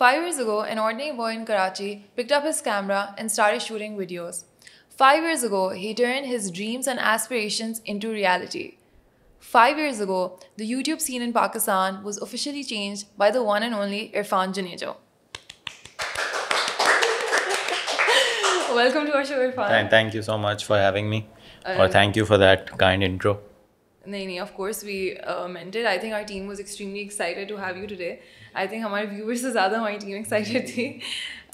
Five years ago, an ordinary boy in Karachi picked up his camera and started shooting videos. Five years ago, he turned his dreams and aspirations into reality. Five years ago, the YouTube scene in Pakistan was officially changed by the one and only Irfan Janejo. Welcome to our show, Irfan. Thank, thank you so much for having me. Um, or uh, thank you for that kind intro. No, of course we uh, meant it. I think our team was extremely excited to have you today. I think हमारे viewers से ज़्यादा हमारी team excited थी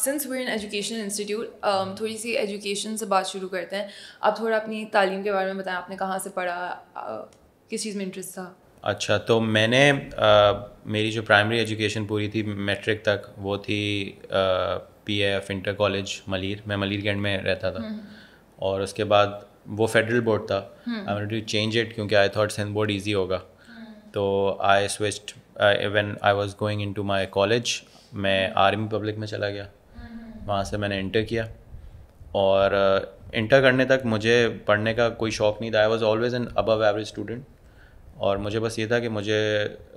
since we in education institute थोड़ी सी education से बात शुरू करते हैं आप थोड़ा अपनी तालीम के बारे में बताएं आपने कहाँ से पढ़ा किस चीज़ में इंटरेस्ट था अच्छा तो मैंने मेरी जो प्राइमरी एजुकेशन पूरी थी मैट्रिक तक वो थी P F inter college Malir मैं मलिर कैंड में रहता था हम्म। और उसके बाद वो फेडरल बोर्ड था आई टू चेंज इट क्योंकि I thought Sindh board easy होगा हम्म। तो I switched one I was going in to my college मैं आर्मी पब्लिक में चला गया वहाँ से मैंने इंटर किया और इंटर uh, करने तक मुझे पढ़ने का कोई शौक़ नहीं था I was always an above average student और मुझे बस ये था कि मुझे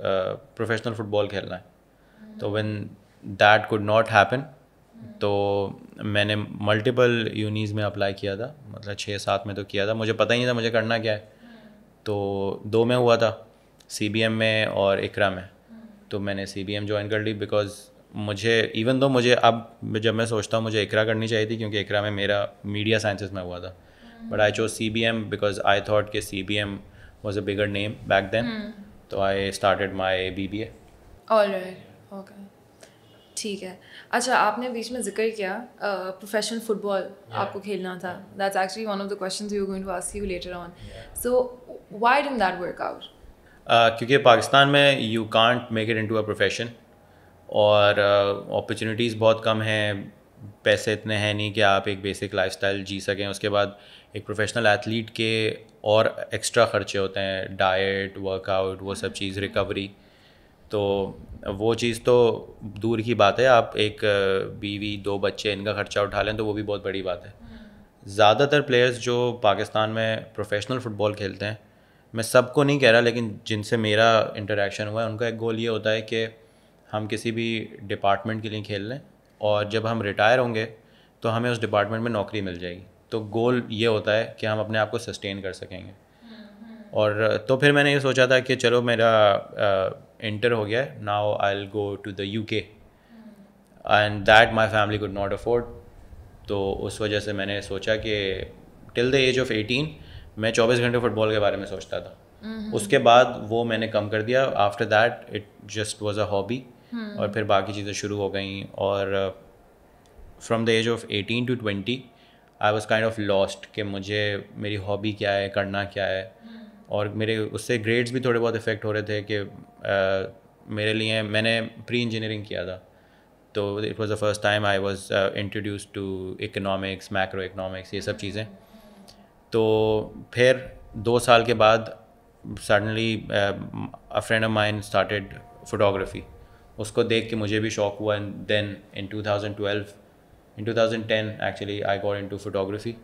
प्रोफेशनल uh, फुटबॉल खेलना है तो one that could not happen तो मैंने मल्टीपल यूनिज में अप्लाई किया था मतलब छः सात में तो किया था मुझे पता ही नहीं था मुझे करना क्या है तो दो में हुआ था सी बी एम में और इकरा में तो मैंने सी बी एम ज्वाइन कर ली बिकॉज मुझे इवन दो मुझे अब जब मैं सोचता हूँ मुझे इकरा करनी चाहिए थी क्योंकि इकरा में मेरा मीडिया साइंसेस में हुआ था but I chose C B M because I thought के C B M was a bigger name back then तो I started my B B A ठीक है अच्छा आपने बीच में जिक्र किया प्रोफेशनल uh, फुटबॉल yeah. आपको खेलना था that's actually one of the questions you going to ask you later on so why did that work out Uh, क्योंकि पाकिस्तान में you can't make it in to a profession और opportunities uh, बहुत कम हैं पैसे इतने हैं नहीं कि आप एक बेसिक लाइफस्टाइल जी सकें उसके बाद एक प्रोफेशनल एथलीट के और एक्स्ट्रा खर्चे होते हैं डाइट वर्कआउट वो सब चीज़ रिकवरी तो वो चीज़ तो दूर की बात है आप एक uh, बीवी दो बच्चे इनका खर्चा उठा लें तो वो भी बहुत बड़ी बात है ज़्यादातर प्लेयर्स जो पाकिस्तान में प्रोफेशनल फ़ुटबॉल खेलते हैं मैं सबको नहीं कह रहा लेकिन जिनसे मेरा इंटरेक्शन हुआ है उनका एक गोल ये होता है कि हम किसी भी डिपार्टमेंट के लिए खेल लें और जब हम रिटायर होंगे तो हमें उस डिपार्टमेंट में नौकरी मिल जाएगी तो गोल ये होता है कि हम अपने आप को सस्टेन कर सकेंगे और तो फिर मैंने ये सोचा था कि चलो मेरा इंटर हो गया है now I will go to the U K and that my family could not afford तो उस वजह से मैंने सोचा कि till the age of eighteen मैं चौबीस घंटे फुटबॉल के बारे में सोचता था हम्म। उसके बाद वो मैंने कम कर दिया after that it just was a hobby और फिर बाकी चीज़ें शुरू हो गई और from the age of eighteen to twenty I was kind of lost कि मुझे मेरी हॉबी क्या है करना क्या है हम्म। और मेरे उससे ग्रेड्स भी थोड़े बहुत इफ़ेक्ट हो रहे थे कि uh, मेरे लिए मैंने प्री इंजीनियरिंग किया था तो it was the first time I was introduce to economics macro economics ये सब हम्म। चीज़ें तो फिर दो साल के बाद suddenly a friend of mine started photography उसको देख के मुझे भी शौक हुआ and then in 2012 in 2010 actually I got into photography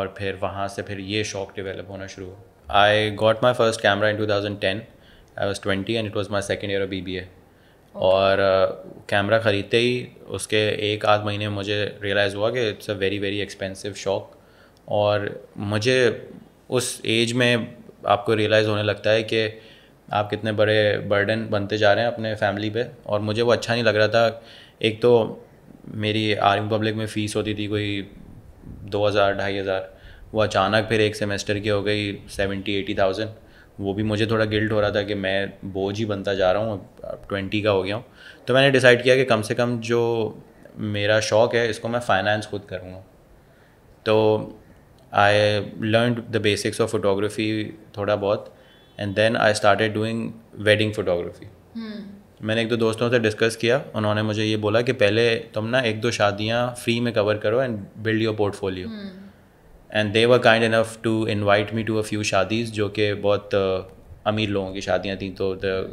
और फिर वहाँ से फिर ये शौक डेवलप होना शुरू हुआ I got my first camera in two thousand ten I was twenty and it was my second year of B B A और कैमरा uh, ख़रीदते ही उसके एक आध महीने मुझे रियलाइज़ हुआ कि it's a very very expensive शौक और मुझे उस एज में आपको रियलाइज़ होने लगता है कि आप कितने बड़े बर्डन बनते जा रहे हैं अपने फैमिली पे और मुझे वो अच्छा नहीं लग रहा था एक तो मेरी आर्मी पब्लिक में फ़ीस होती थी कोई दो हज़ार ढाई हज़ार वो अचानक फिर एक सेमेस्टर की हो गई सेवेंटी एटी थाउजेंड वो भी मुझे थोड़ा गिल्ट हो रहा था कि मैं बोझ ही बनता जा रहा हूँ अब ट्वेंटी का हो गया हूँ तो मैंने डिसाइड किया कि कम से कम जो मेरा शौक़ है इसको मैं फ़ाइनेंस खुद करूँगा तो I learn the basics of photography थोड़ा बहुत and then I start doing wedding photography मैंने एक दो दोस्तों से डिस्कस किया उन्होंने मुझे ये बोला कि पहले तुम ना एक दो शादियाँ फ्री में कवर करो and build your portfolio and they were kind enough to invite me to a few शादीज़ जो कि बहुत uh, अमीर लोगों की शादियाँ थी तो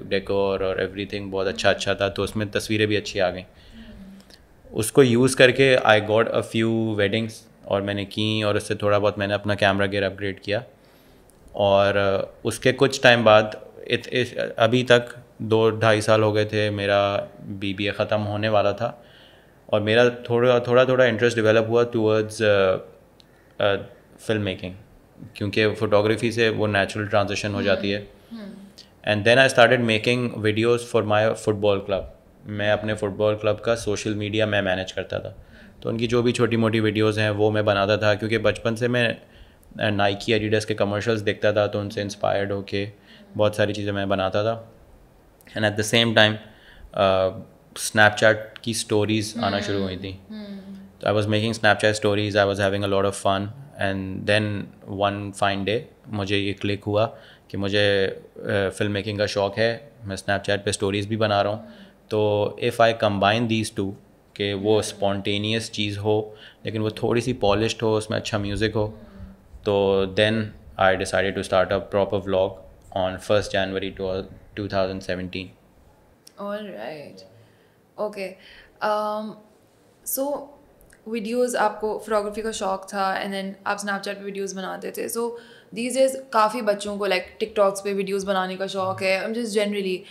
डेकोर और थिंग बहुत अच्छा अच्छा था तो उसमें तस्वीरें भी अच्छी आ गई hmm. उसको यूज़ करके I got a few weddings और मैंने की और उससे थोड़ा बहुत मैंने अपना कैमरा गियर अपग्रेड किया और उसके कुछ टाइम बाद इत, इस अभी तक दो ढाई साल हो गए थे मेरा बी बी ए ख़त्म होने वाला था और मेरा थोड़ा थोड़ा थोड़ा इंटरेस्ट डेवलप हुआ टूवर्ड्स फिल्म मेकिंग क्योंकि फोटोग्राफी से वो नेचुरल ट्रांजेक्शन हो जाती है and then I started making videos for my football club मैं अपने फुटबॉल क्लब का सोशल मीडिया मैं मैनेज करता था तो उनकी जो भी छोटी मोटी वीडियोज़ हैं वो मैं बनाता था क्योंकि बचपन से मैं नाइकी एडिडस के कमर्शल्स देखता था तो उनसे इंस्पायर्ड होके बहुत सारी चीज़ें मैं बनाता था and at the same time Snapchat की स्टोरीज हम्म, hmm. आना शुरू हुई थी हम्म। तो I was making Snapchat stories I was having a lot of fun and then one fine day मुझे ये क्लिक हुआ कि मुझे फिल्म मेकिंग का शौक़ है मैं स्नैपचैट पे स्टोरीज़ भी बना रहा हूँ तो if I combine these two कि वो स्पॉन्टेनियस चीज़ हो लेकिन वो थोड़ी सी पॉलिश हो उसमें अच्छा म्यूज़िक हो तो then I decided to start a proper vlog on first January two thousand seventeen okay so videos आपको फोटोग्राफी का शौक था एंड देन आप स्नैपचैट पे वीडियोस बनाते थे सो दीज इज़ काफ़ी बच्चों को लाइक टिकटॉक्स पे वीडियोस बनाने का शौक है just generally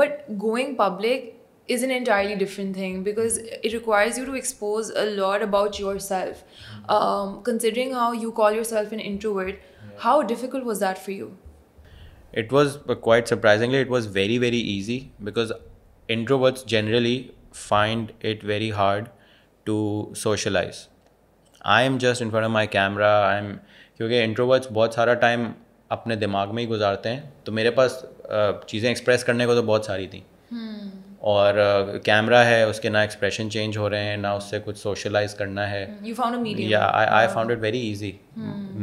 but going public is an entirely different thing because it requires you to expose a lot about yourself. Mm-hmm. Um, considering how you call yourself an introvert, how difficult was that for you? It was quite surprisingly, it was very, very easy because introverts generally find it very hard to socialize. I am just in front of my camera. I am क्योंकि introverts. बहुत सारा time अपने दिमाग में ही गुजारते हैं तो मेरे पास uh, चीज़ें एक्सप्रेस करने को तो बहुत सारी थी और कैमरा है उसके ना एक्सप्रेशन चेंज हो रहे हैं ना उससे कुछ सोशलाइज करना है या I I found it very easy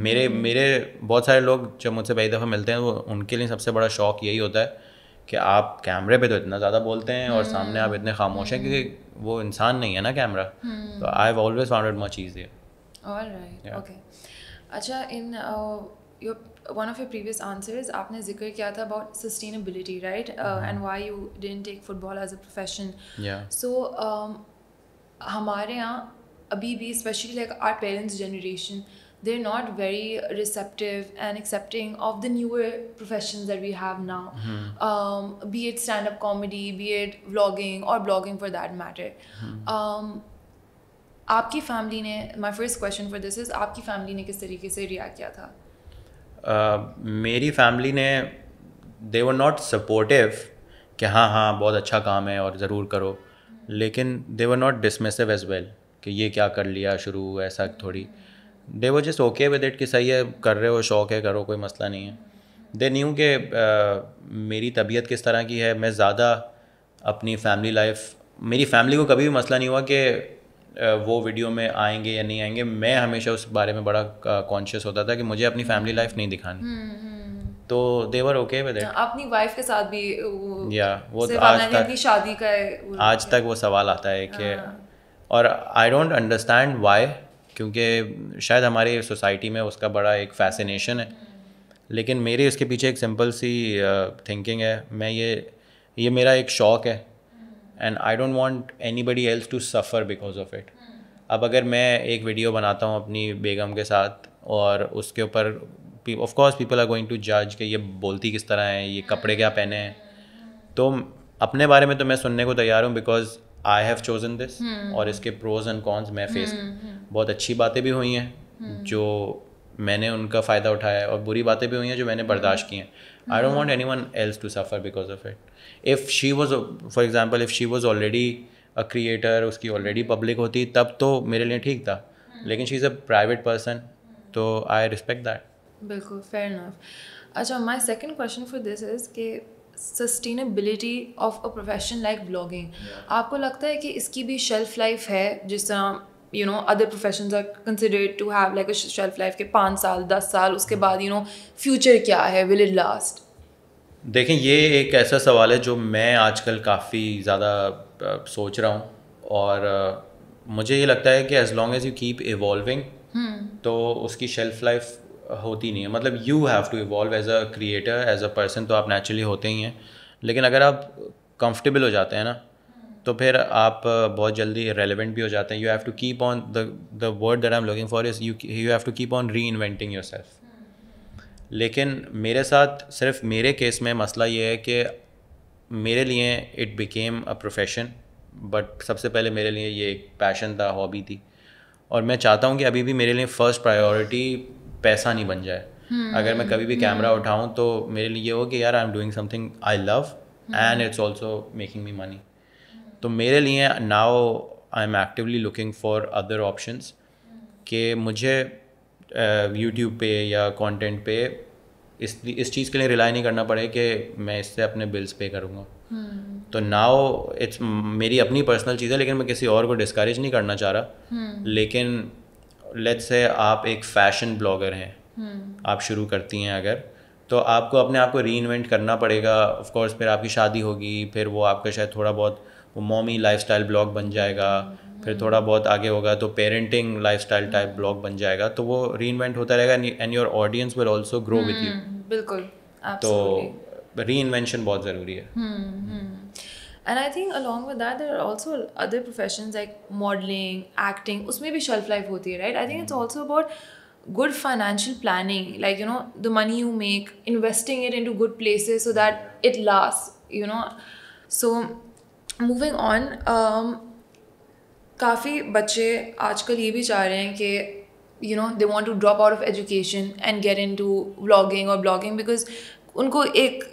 मेरे hmm. मेरे बहुत सारे लोग जब मुझसे पहली दफ़ा मिलते हैं वो उनके लिए सबसे बड़ा शौक यही होता है कि आप कैमरे पे तो इतना ज़्यादा बोलते हैं और सामने आप hmm. इतने खामोश हैं क्योंकि hmm. वो इंसान नहीं है ना कैमरा तो I always found it much easy अच्छा in your one of your previous answers आपने जिक्र किया था about sustainability right and why you didn't take football as a profession so हमारे यहाँ अभी भी especially like our parents generation they are not very receptive and accepting of the newer profession we we now, mm-hmm. um, be it stand up comedy, be it vlogging or blogging for mm-hmm. um, आपकी family ने my first question for this is आपकी family ने किस तरीके से react किया था Uh, मेरी फैमिली ने दे वर नॉट सपोर्टिव कि हाँ हाँ बहुत अच्छा काम है और ज़रूर करो लेकिन they were not dismissive as well कि ये क्या कर लिया शुरू ऐसा थोड़ी दे वो जस्ट ओके विद इट कि सही है कर रहे हो शौक है करो कोई मसला नहीं है दे न्यू कि uh, मेरी तबीयत किस तरह की है मैं ज़्यादा अपनी फैमिली लाइफ मेरी फैमिली को कभी भी मसला नहीं हुआ कि वो वीडियो में आएंगे या नहीं आएंगे मैं हमेशा उस बारे में बड़ा कॉन्शियस होता था कि मुझे अपनी फैमिली लाइफ नहीं दिखानी हम्म, हम्म। तो देवर ओके विद इट अपनी वाइफ के साथ भी वो या वो आज तक अपनी शादी का आज तक वो सवाल आता है कि हाँ। और आई डोंट अंडरस्टैंड वाई क्योंकि शायद हमारी सोसाइटी में उसका बड़ा एक फैसिनेशन है हम्म। लेकिन मेरे इसके पीछे एक सिंपल सी थिंकिंग है मैं ये ये मेरा एक शौक़ है and I don't want anybody else to suffer because of it अब अगर मैं एक वीडियो बनाता हूँ अपनी बेगम के साथ और उसके ऊपर of course people are going to जज कि ये बोलती किस तरह है ये कपड़े क्या पहने हैं तो अपने बारे में तो मैं सुनने को तैयार हूँ because I have chosen this और इसके प्रोज एंड कॉन्स मैं फेस हम्म, हम्म। बहुत अच्छी बातें भी हुई हैं हम्म। जो मैंने उनका फ़ायदा उठाया है और बुरी बातें भी हुई हैं जो मैंने बर्दाश्त की हैं I don't want anyone else to suffer because of it if she was for example if she was already a creator उसकी ऑलरेडी पब्लिक होती तब तो मेरे लिए ठीक था hmm. लेकिन she is a private person तो आई रिस्पेक्ट दैट बिल्कुल फेयर नफ अच्छा my second question for this is के sustainability of a profession like blogging आपको लगता है कि इसकी भी शेल्फ लाइफ है जिस तरह you know other profession are considered to have like a shelf life के पाँच साल दस साल उसके बाद यू नो फ्यूचर क्या है विल इट लास्ट देखें ये एक ऐसा सवाल है जो मैं आजकल काफ़ी ज़्यादा सोच रहा हूँ और मुझे ये लगता है कि as long as you keep evolving तो उसकी शेल्फ लाइफ होती नहीं है मतलब you have to evolve as a creator as a person तो आप नेचुरली होते ही हैं लेकिन अगर आप कंफर्टेबल हो जाते हैं ना तो फिर आप बहुत जल्दी रेलिवेंट भी हो जाते हैं you have to keep on the the word that I am looking for is you you have to keep on reinventing yourself लेकिन मेरे साथ सिर्फ मेरे केस में मसला ये है कि मेरे लिए it became a profession but सबसे पहले मेरे लिए ये एक पैशन था हॉबी थी और मैं चाहता हूँ कि अभी भी मेरे लिए फ़र्स्ट प्रायोरिटी पैसा नहीं बन जाए hmm. अगर मैं कभी भी कैमरा हम्म। उठाऊँ तो मेरे लिए ये हो कि यार I am doing something I love and it's also making me money तो मेरे लिए now I am actively looking for other options कि मुझे यूट्यूब पे या कंटेंट पे इस इस चीज़ के लिए रिलाई नहीं करना पड़े कि मैं इससे अपने बिल्स पे करूँगा hmm. तो नाउ इट्स मेरी अपनी पर्सनल चीज़ है लेकिन मैं किसी और को डिस्करेज नहीं करना चाह रहा hmm. लेकिन लेट्स से आप एक फैशन ब्लॉगर हैं hmm. आप शुरू करती हैं अगर तो आपको अपने आप को री इन्वेंट करना पड़ेगा ऑफकोर्स फिर आपकी शादी होगी फिर वो आपका शायद थोड़ा बहुत वो मॉमी लाइफ ब्लॉग बन जाएगा फिर थोड़ा बहुत आगे होगा तो parenting lifestyle type blog बन जाएगा तो वो री इन्वेंट होता रहेगा and your audience will also grow with you बिल्कुल तो री इन्वेंशन बहुत ज़रूरी है and I think along with that there are also other profession like modelling acting उसमें भी शेल्फ लाइफ होती है right I think it's also about good financial planning like you know the money you make investing it into good places so that it lasts you know so moving on um काफ़ी बच्चे आजकल ये भी चाह रहे हैं कि you know they want to drop out of education and get into blogging और ब्लॉगिंग बिकॉज उनको एक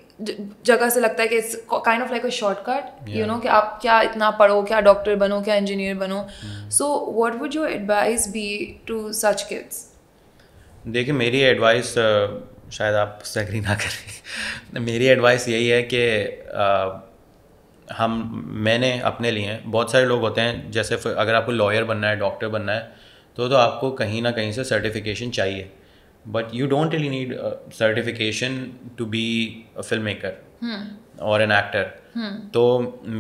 जगह से लगता है कि it's kind of like a shortcut you know कि आप क्या इतना पढ़ो क्या डॉक्टर बनो क्या इंजीनियर बनो so what would your advice be to such kids देखिए मेरी एडवाइस शायद आप सैगरी ना करें मेरी एडवाइस यही है कि हम मैंने अपने लिए बहुत सारे लोग होते हैं जैसे अगर आपको लॉयर बनना है डॉक्टर बनना है तो तो आपको कहीं ना कहीं से सर्टिफिकेशन चाहिए but you don't really need certification to be a film filmmaker और एन एक्टर तो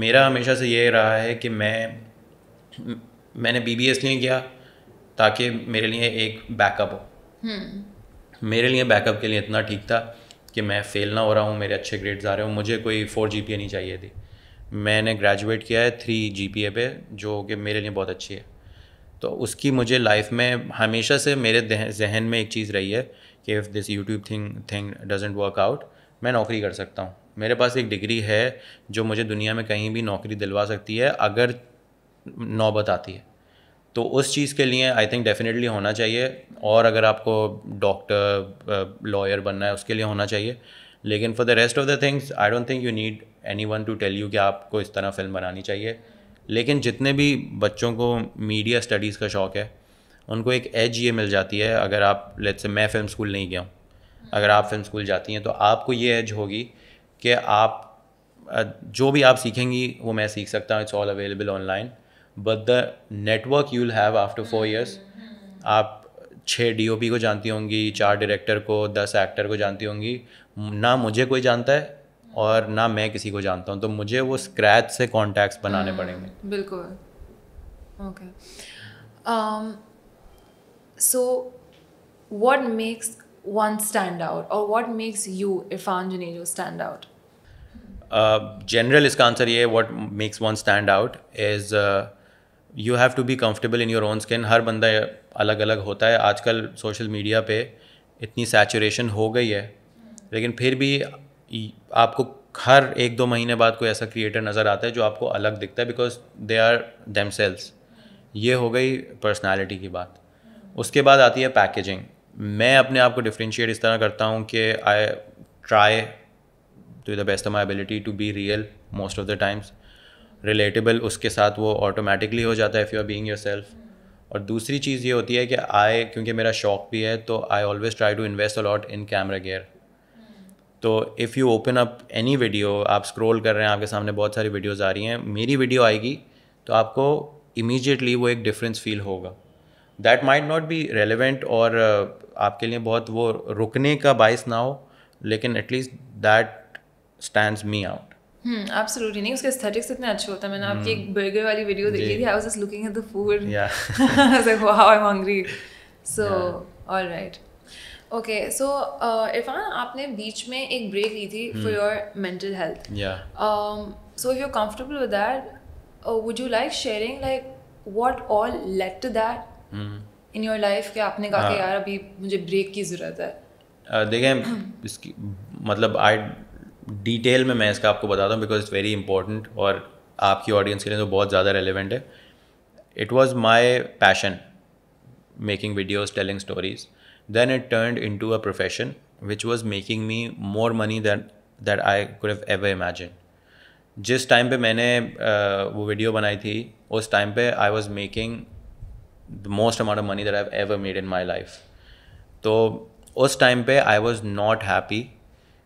मेरा हमेशा से ये रहा है कि मैं मैंने बी बी एस लिए किया ताकि मेरे लिए एक बैकअप हो hmm. मेरे लिए बैकअप के लिए इतना ठीक था कि मैं फेल ना हो रहा हूँ मेरे अच्छे ग्रेड्स आ रहे हो मुझे कोई फोर जी पी नहीं चाहिए थी मैंने ग्रेजुएट किया है थ्री जी पे जो कि मेरे लिए बहुत अच्छी है तो उसकी मुझे लाइफ में हमेशा से मेरे जहन में एक चीज़ रही है कि if this YouTube thing thing doesn't work out मैं नौकरी कर सकता हूँ मेरे पास एक डिग्री है जो मुझे दुनिया में कहीं भी नौकरी दिलवा सकती है अगर नौबत आती है तो उस चीज़ के लिए आई थिंक डेफिनेटली होना चाहिए और अगर आपको डॉक्टर लॉयर बनना है उसके लिए होना चाहिए लेकिन for the rest of the things I don't think you need anyone to tell you कि आपको इस तरह फिल्म बनानी चाहिए लेकिन जितने भी बच्चों को मीडिया स्टडीज़ का शौक़ है उनको एक एज ये मिल जाती है अगर आप लेट से मैं फिल्म स्कूल नहीं गया हूँ अगर आप फिल्म स्कूल जाती हैं तो आपको ये एज होगी कि आप जो भी आप सीखेंगी वो मैं सीख सकता हूँ it's all available online but the network you will have after four years आप छः डी को जानती होंगी चार डायरेक्टर को दस एक्टर को जानती होंगी ना मुझे कोई जानता है और ना मैं किसी को जानता हूँ तो मुझे वो स्क्रैच से कॉन्टैक्ट बनाने hmm, पड़ेंगे बिल्कुल okay so what makes one stand out और what makes you Irfan Junejo stand out general इसका आंसर ये what makes one stand out is you have to be comfortable in your own skin हर बंदा अलग अलग होता है आजकल सोशल मीडिया पर इतनी सैचुरेशन हो गई है लेकिन फिर भी आपको हर एक दो महीने बाद कोई ऐसा क्रिएटर नज़र आता है जो आपको अलग दिखता है because they are themselves ये हो गई पर्सनैलिटी की बात उसके बाद आती है पैकेजिंग मैं अपने आप को डिफ्रेंशिएट इस तरह करता हूँ कि I try to the best of my ability to be real most of the times relatable उसके साथ वो ऑटोमेटिकली हो जाता है if you are being yourself और दूसरी चीज़ ये होती है कि आई क्योंकि मेरा शौक भी है तो I always try to invest a lot in camera gear तो if you open up any video आप स्क्रॉल कर रहे हैं आपके सामने बहुत सारी वीडियोज़ आ रही हैं मेरी वीडियो आएगी तो आपको इमीजिएटली वो एक डिफरेंस फील होगा that might not be relevant और uh, आपके लिए बहुत वो रुकने का बायस ना हो लेकिन at least that stand me out आप जरूरी नहीं उसके एस्थेटिक्स इतने अच्छे होते हैं मैंने आपकी एक बर्गर हम्म। वाली वीडियो देखी थी I was just looking at the food I was like wow I am hungry so alright okay so Irfan आपने बीच में एक ब्रेक ली थी for your mental health so if you comfortable with that would you like sharing like what all led to that in your life के आपने कहा कि हाँ. यार अभी मुझे ब्रेक की ज़रूरत है uh, देखें इसकी मतलब आई डिटेल में मैं इसका आपको बताता हूँ बिकॉज इट्स वेरी इंपॉर्टेंट और आपकी ऑडियंस के लिए तो बहुत ज़्यादा रेलिवेंट है it was my passion making videos telling stories then it turned into a profession which was making me more money than that I could have ever imagined जिस time पे मैंने uh, वो वीडियो बनाई थी उस time पे I was making the most amount of money that I ever made in my life तो उस टाइम पे आई वॉज नॉट हैप्पी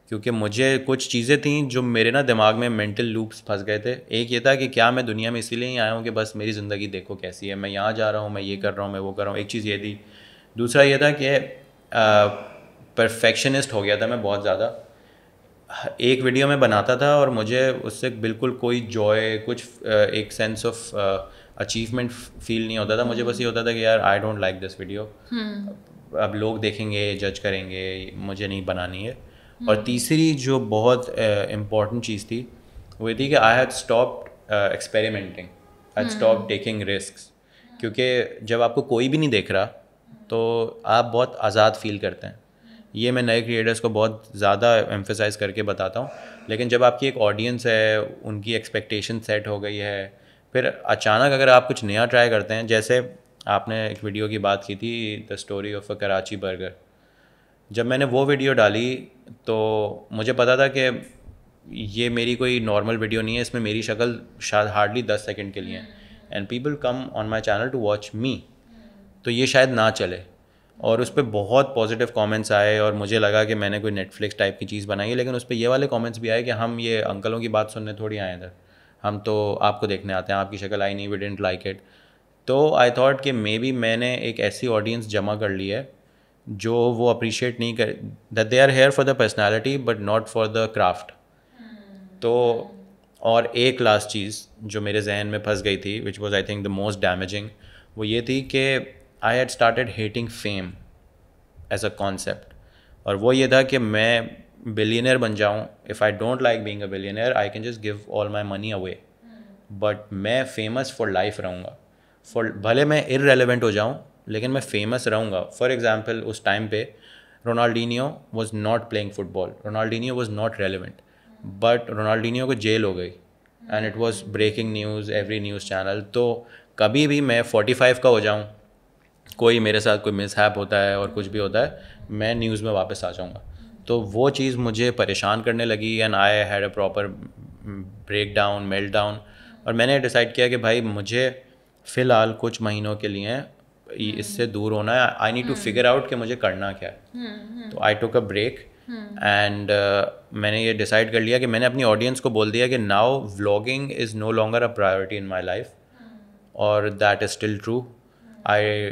क्योंकि मुझे कुछ चीज़ें थी जो मेरे ना दिमाग में मेंटल लूप्स फंस गए थे एक ये था कि क्या मैं दुनिया में इसीलिए ही आया हूँ कि बस मेरी ज़िंदगी देखो कैसी है मैं यहाँ जा रहा हूँ मैं ये कर रहा हूँ मैं वो कर रहा हूँ एक चीज़ ये थी दूसरा ये था कि परफेक्शनिस्ट हो गया था मैं बहुत ज़्यादा एक वीडियो में बनाता था और मुझे उससे बिल्कुल कोई जॉय कुछ एक सेंस ऑफ अचीवमेंट फील नहीं होता था मुझे बस ये होता था कि यार I don't like this video अब लोग देखेंगे जज करेंगे मुझे नहीं बनानी है हम्म। और तीसरी जो बहुत इम्पॉर्टेंट चीज़ थी वो ये थी कि I had stop experimenting I had stop taking risk क्योंकि जब आपको कोई भी नहीं देख रहा तो आप बहुत आज़ाद फील करते हैं ये मैं नए क्रिएटर्स को बहुत ज़्यादा एम्फेसाइज करके बताता हूँ लेकिन जब आपकी एक ऑडियंस है उनकी एक्सपेक्टेशन सेट हो गई है फिर अचानक अगर आप कुछ नया ट्राई करते हैं जैसे आपने एक वीडियो की बात की थी the story of a Karachi burger जब मैंने वो वीडियो डाली तो मुझे पता था कि ये मेरी कोई नॉर्मल वीडियो नहीं है इसमें मेरी शक्ल शायद हार्डली दस सेकेंड के लिए and people come on my channel to watch me तो ये शायद ना चले और उस पर बहुत पॉजिटिव कमेंट्स आए और मुझे लगा कि मैंने कोई नेटफ्लिक्स टाइप की चीज़ बनाई है लेकिन उस पर ये वाले कमेंट्स भी आए कि हम ये अंकलों की बात सुनने थोड़ी आए इधर हम तो आपको देखने आते हैं आपकी शक्ल आई नहीं वी डेंट लाइक इट तो आई थॉट कि मे बी मैंने एक ऐसी ऑडियंस जमा कर ली है जो वो अप्रिशिएट नहीं कर that they are here for the personality but not for the craft तो और एक लास्ट चीज़ जो मेरे जहन में फंस गई थी which was I think the most damaging वो ये थी कि I had started hating fame as a concept और वो ये था कि मैं बिलियनर बन जाऊँ if I don't like being a billionaire I can just give all my money away but मैं फेमस फॉर लाइफ रहूँगा फॉर भले मैं इरेलीवेंट हो जाऊँ लेकिन मैं फेमस रहूँगा फॉर एग्ज़ाम्पल उस टाइम पे Ronaldinho was not playing football Ronaldinho was not relevant but Ronaldinho को जेल हो गई and it was breaking news every news channel तो कभी भी मैं फोर्टी फाइव का हो जाऊँ कोई मेरे साथ कोई मिसहैप होता है और कुछ भी होता है मैं न्यूज़ में वापस आ जाऊँगा तो वो चीज़ मुझे परेशान करने लगी and I had a proper breakdown meltdown और मैंने डिसाइड किया कि भाई मुझे फ़िलहाल कुछ महीनों के लिए हम्म। इससे दूर होना है I need to figure out कि मुझे करना क्या है हम्म, हम्म। तो आई टुक अ ब्रेक एंड मैंने ये डिसाइड कर लिया कि मैंने अपनी ऑडियंस को बोल दिया कि now vlogging is no longer a priority in my life और that is still true I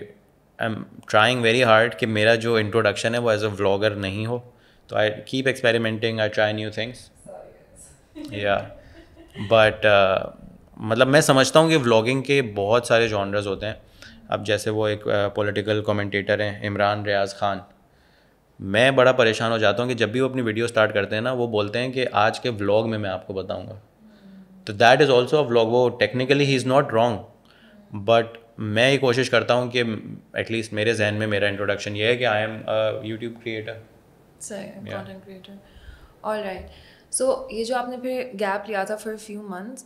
I am trying very hard कि मेरा जो इंट्रोडक्शन है वो एज अ व्लॉगर नहीं हो तो I keep experimenting I try new things या बट मतलब मैं समझता हूँ कि व्लॉगिंग के बहुत सारे जॉनर्स होते हैं अब जैसे वो एक पॉलिटिकल uh, कमेंटेटर हैं इमरान रियाज खान मैं बड़ा परेशान हो जाता हूँ कि जब भी वो अपनी वीडियो स्टार्ट करते हैं ना वो बोलते हैं कि आज के व्लॉग में मैं आपको बताऊँगा तो that is also a vlog वो टेक्निकली ही इज़ नॉट रॉन्ग बट मैं ये कोशिश करता हूँ कि एटलीस्ट मेरे जहन में मेरा इंट्रोडक्शन ये है कि I am YouTube creator content right so ये जो आपने फिर गैप लिया था for few months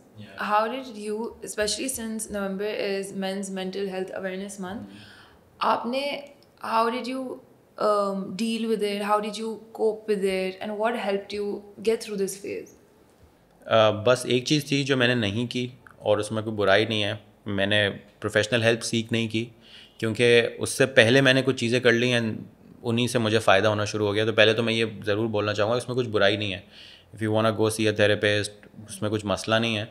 how did you specially since November is men's mental health awareness month आपने how did you deal with it how did you cope with it and what help you get through this phase बस एक चीज़ थी जो मैंने नहीं की और उसमें कोई बुराई नहीं है मैंने प्रोफेशनल हेल्प सीख नहीं की क्योंकि उससे पहले मैंने कुछ चीज़ें कर ली एंड उन्हीं से मुझे फ़ायदा होना शुरू हो गया तो पहले तो मैं ये ज़रूर बोलना चाहूँगा इसमें कुछ बुराई नहीं है if you want go see a therapist उसमें कुछ मसला नहीं है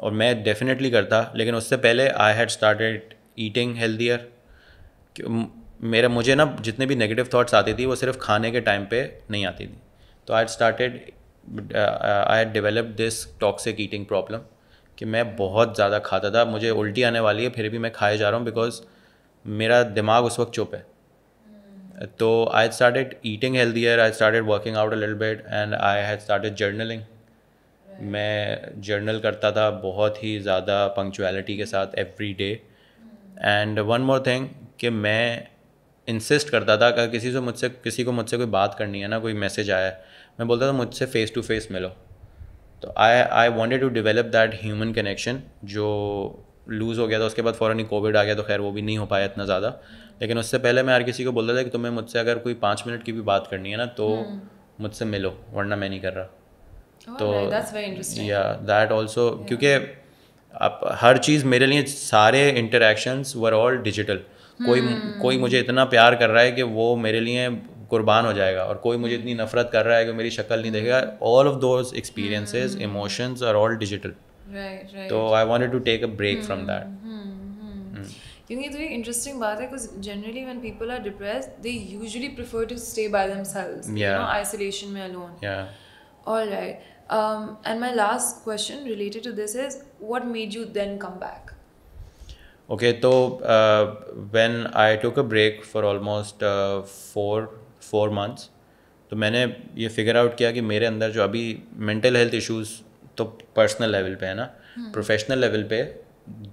और मैं डेफिनेटली करता लेकिन उससे पहले I had started eating healthier मेरा मुझे ना जितने भी नेगेटिव थाट्स आती थी वो सिर्फ खाने के टाइम पर नहीं आती थी तो I had started I had develop this toxic eating problem कि मैं बहुत ज़्यादा खाता था मुझे उल्टी आने वाली है फिर भी मैं खाए जा रहा हूँ बिकॉज मेरा दिमाग उस वक्त चुप है तो I started eating healthier I started working out a little bit and I had started journaling मैं जर्नल करता था बहुत ही ज़्यादा पंक्चुअलिटी के साथ every day and one more thing कि मैं इंसिस्ट करता था अगर किसी से मुझसे किसी को मुझसे कोई बात करनी है ना कोई मैसेज आया मैं बोलता था मुझसे फ़ेस टू फेस मिलो तो I I wanted to develop that human connection जो लूज़ हो गया था उसके बाद फ़ौर ही कोविड आ गया तो खैर वो भी नहीं हो पाया इतना ज़्यादा लेकिन उससे पहले मैं हर किसी को बोलता था कि तुम्हें मुझसे अगर कोई पाँच मिनट की भी बात करनी है ना तो हम्म। मुझसे मिलो वरना मैं नहीं कर रहा oh, तो या दैट ऑल्सो क्योंकि आप हर चीज़ मेरे लिए सारे इंटरेक्शंस वर ऑल डिजिटल कोई हम्म। कोई मुझे इतना प्यार कर रहा है कि वो मेरे लिए कुर्बान हो जाएगा और कोई मुझे इतनी नफरत कर रहा है कि मेरी शक्ल नहीं देखेगा all of those experiences emotions are all digital तो I wanted to take a break from that क्योंकि तो ये इंटरेस्टिंग बात है because generally when people are depress they usually prefer to stay by themselves you know isolation में alone alright and my last question related to this is what made you then come back Okay, so तो, uh, when I took a break for almost uh, four months तो मैंने ये figure out किया कि मेरे अंदर जो अभी मेंटल हेल्थ इश्यूज तो पर्सनल लेवल पे है ना प्रोफेशनल हम्म। लेवल पे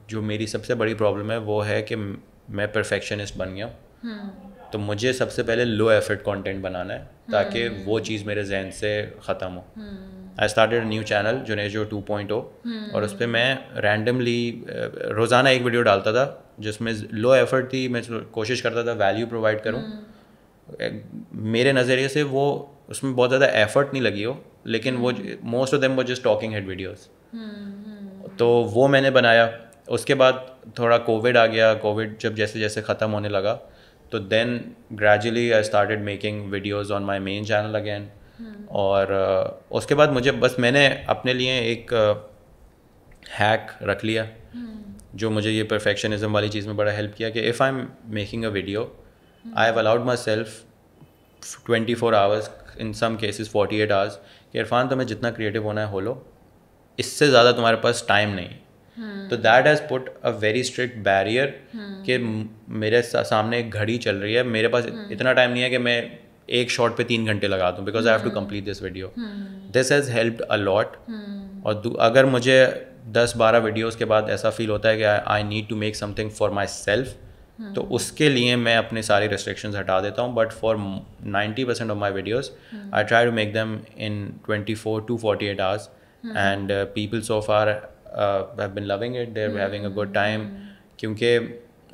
जो मेरी सबसे बड़ी प्रॉब्लम है वो है कि मैं परफेक्शनिस्ट बन गया हूँ हम्म। तो मुझे सबसे पहले लो एफर्ट कंटेंट बनाना है हम्म। ताकि वो चीज़ मेरे जहन से ख़त्म हो I started new channel Junejo two point और उस पर मैं रैंडमली रोज़ाना एक वीडियो डालता था जिसमें लो एफर्ट थी मैं तो कोशिश करता था वैल्यू प्रोवाइड करूँ मेरे नज़रिए से वो उसमें बहुत ज़्यादा एफर्ट नहीं लगी हो लेकिन वो मोस्ट ऑफ देम वो जस्ट टॉकिंग हेड वीडियोस तो वो मैंने बनाया उसके बाद थोड़ा कोविड आ गया कोविड जब जैसे जैसे ख़त्म होने लगा तो then gradually I started making videos on my main channel again और uh, उसके बाद मुझे बस मैंने अपने लिए एक हैक uh, रख लिया hmm. जो मुझे ये परफेक्शनिज्म वाली चीज़ में बड़ा हेल्प किया कि if I am making a video I have allowed my self twenty four hours in some cases forty eight hours कि इरफान तुम्हें जितना क्रिएटिव होना है हो लो इससे ज़्यादा तुम्हारे पास टाइम नहीं हम्म। तो that has put a very strict barrier कि मेरे सामने एक घड़ी चल रही है मेरे पास hmm. इतना टाइम नहीं है कि मैं एक शॉट पे तीन घंटे लगा दूँ because I have to complete this video this has helped a lot और अगर मुझे दस बारह वीडियोज़ के बाद ऐसा फील होता है कि I need to make something for my self तो उसके लिए मैं अपने सारे रेस्ट्रिक्शंस हटा देता हूँ but for ninety percent of my videos I try to make them in twenty four to forty eight hours and people so far have been loving it they're having a good time क्योंकि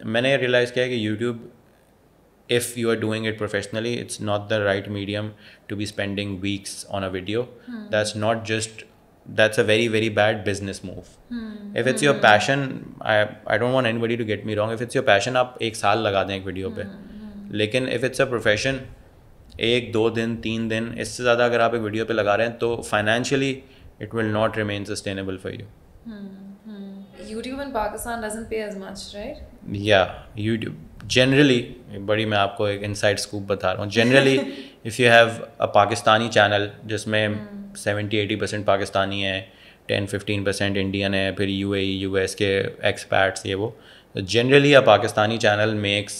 मैंने realise किया कि YouTube if you are doing it professionally it's not the right medium to be spending weeks on a video that's not just that's a very very bad business move if it's your passion I don't want anybody to get me wrong if it's your passion आप एक साल लगा दें एक video पे hmm. लेकिन if it's a profession एक दो दिन तीन दिन इससे ज़्यादा अगर आप एक वीडियो पे लगा रहे हैं तो financially it will not remain sustainable for you YouTube in Pakistan doesn't pay as much, right? Yeah, YouTube generally बड़ी मैं आपको एक इनसाइड स्कूप बता रहा हूँ generally if you have a Pakistani channel जिसमें hmm. Seventy eighty percent Pakistani है ten fifteen percent Indian है फिर यू ए यू एस के एक्सपैट्स ये वो तो generally a Pakistani channel makes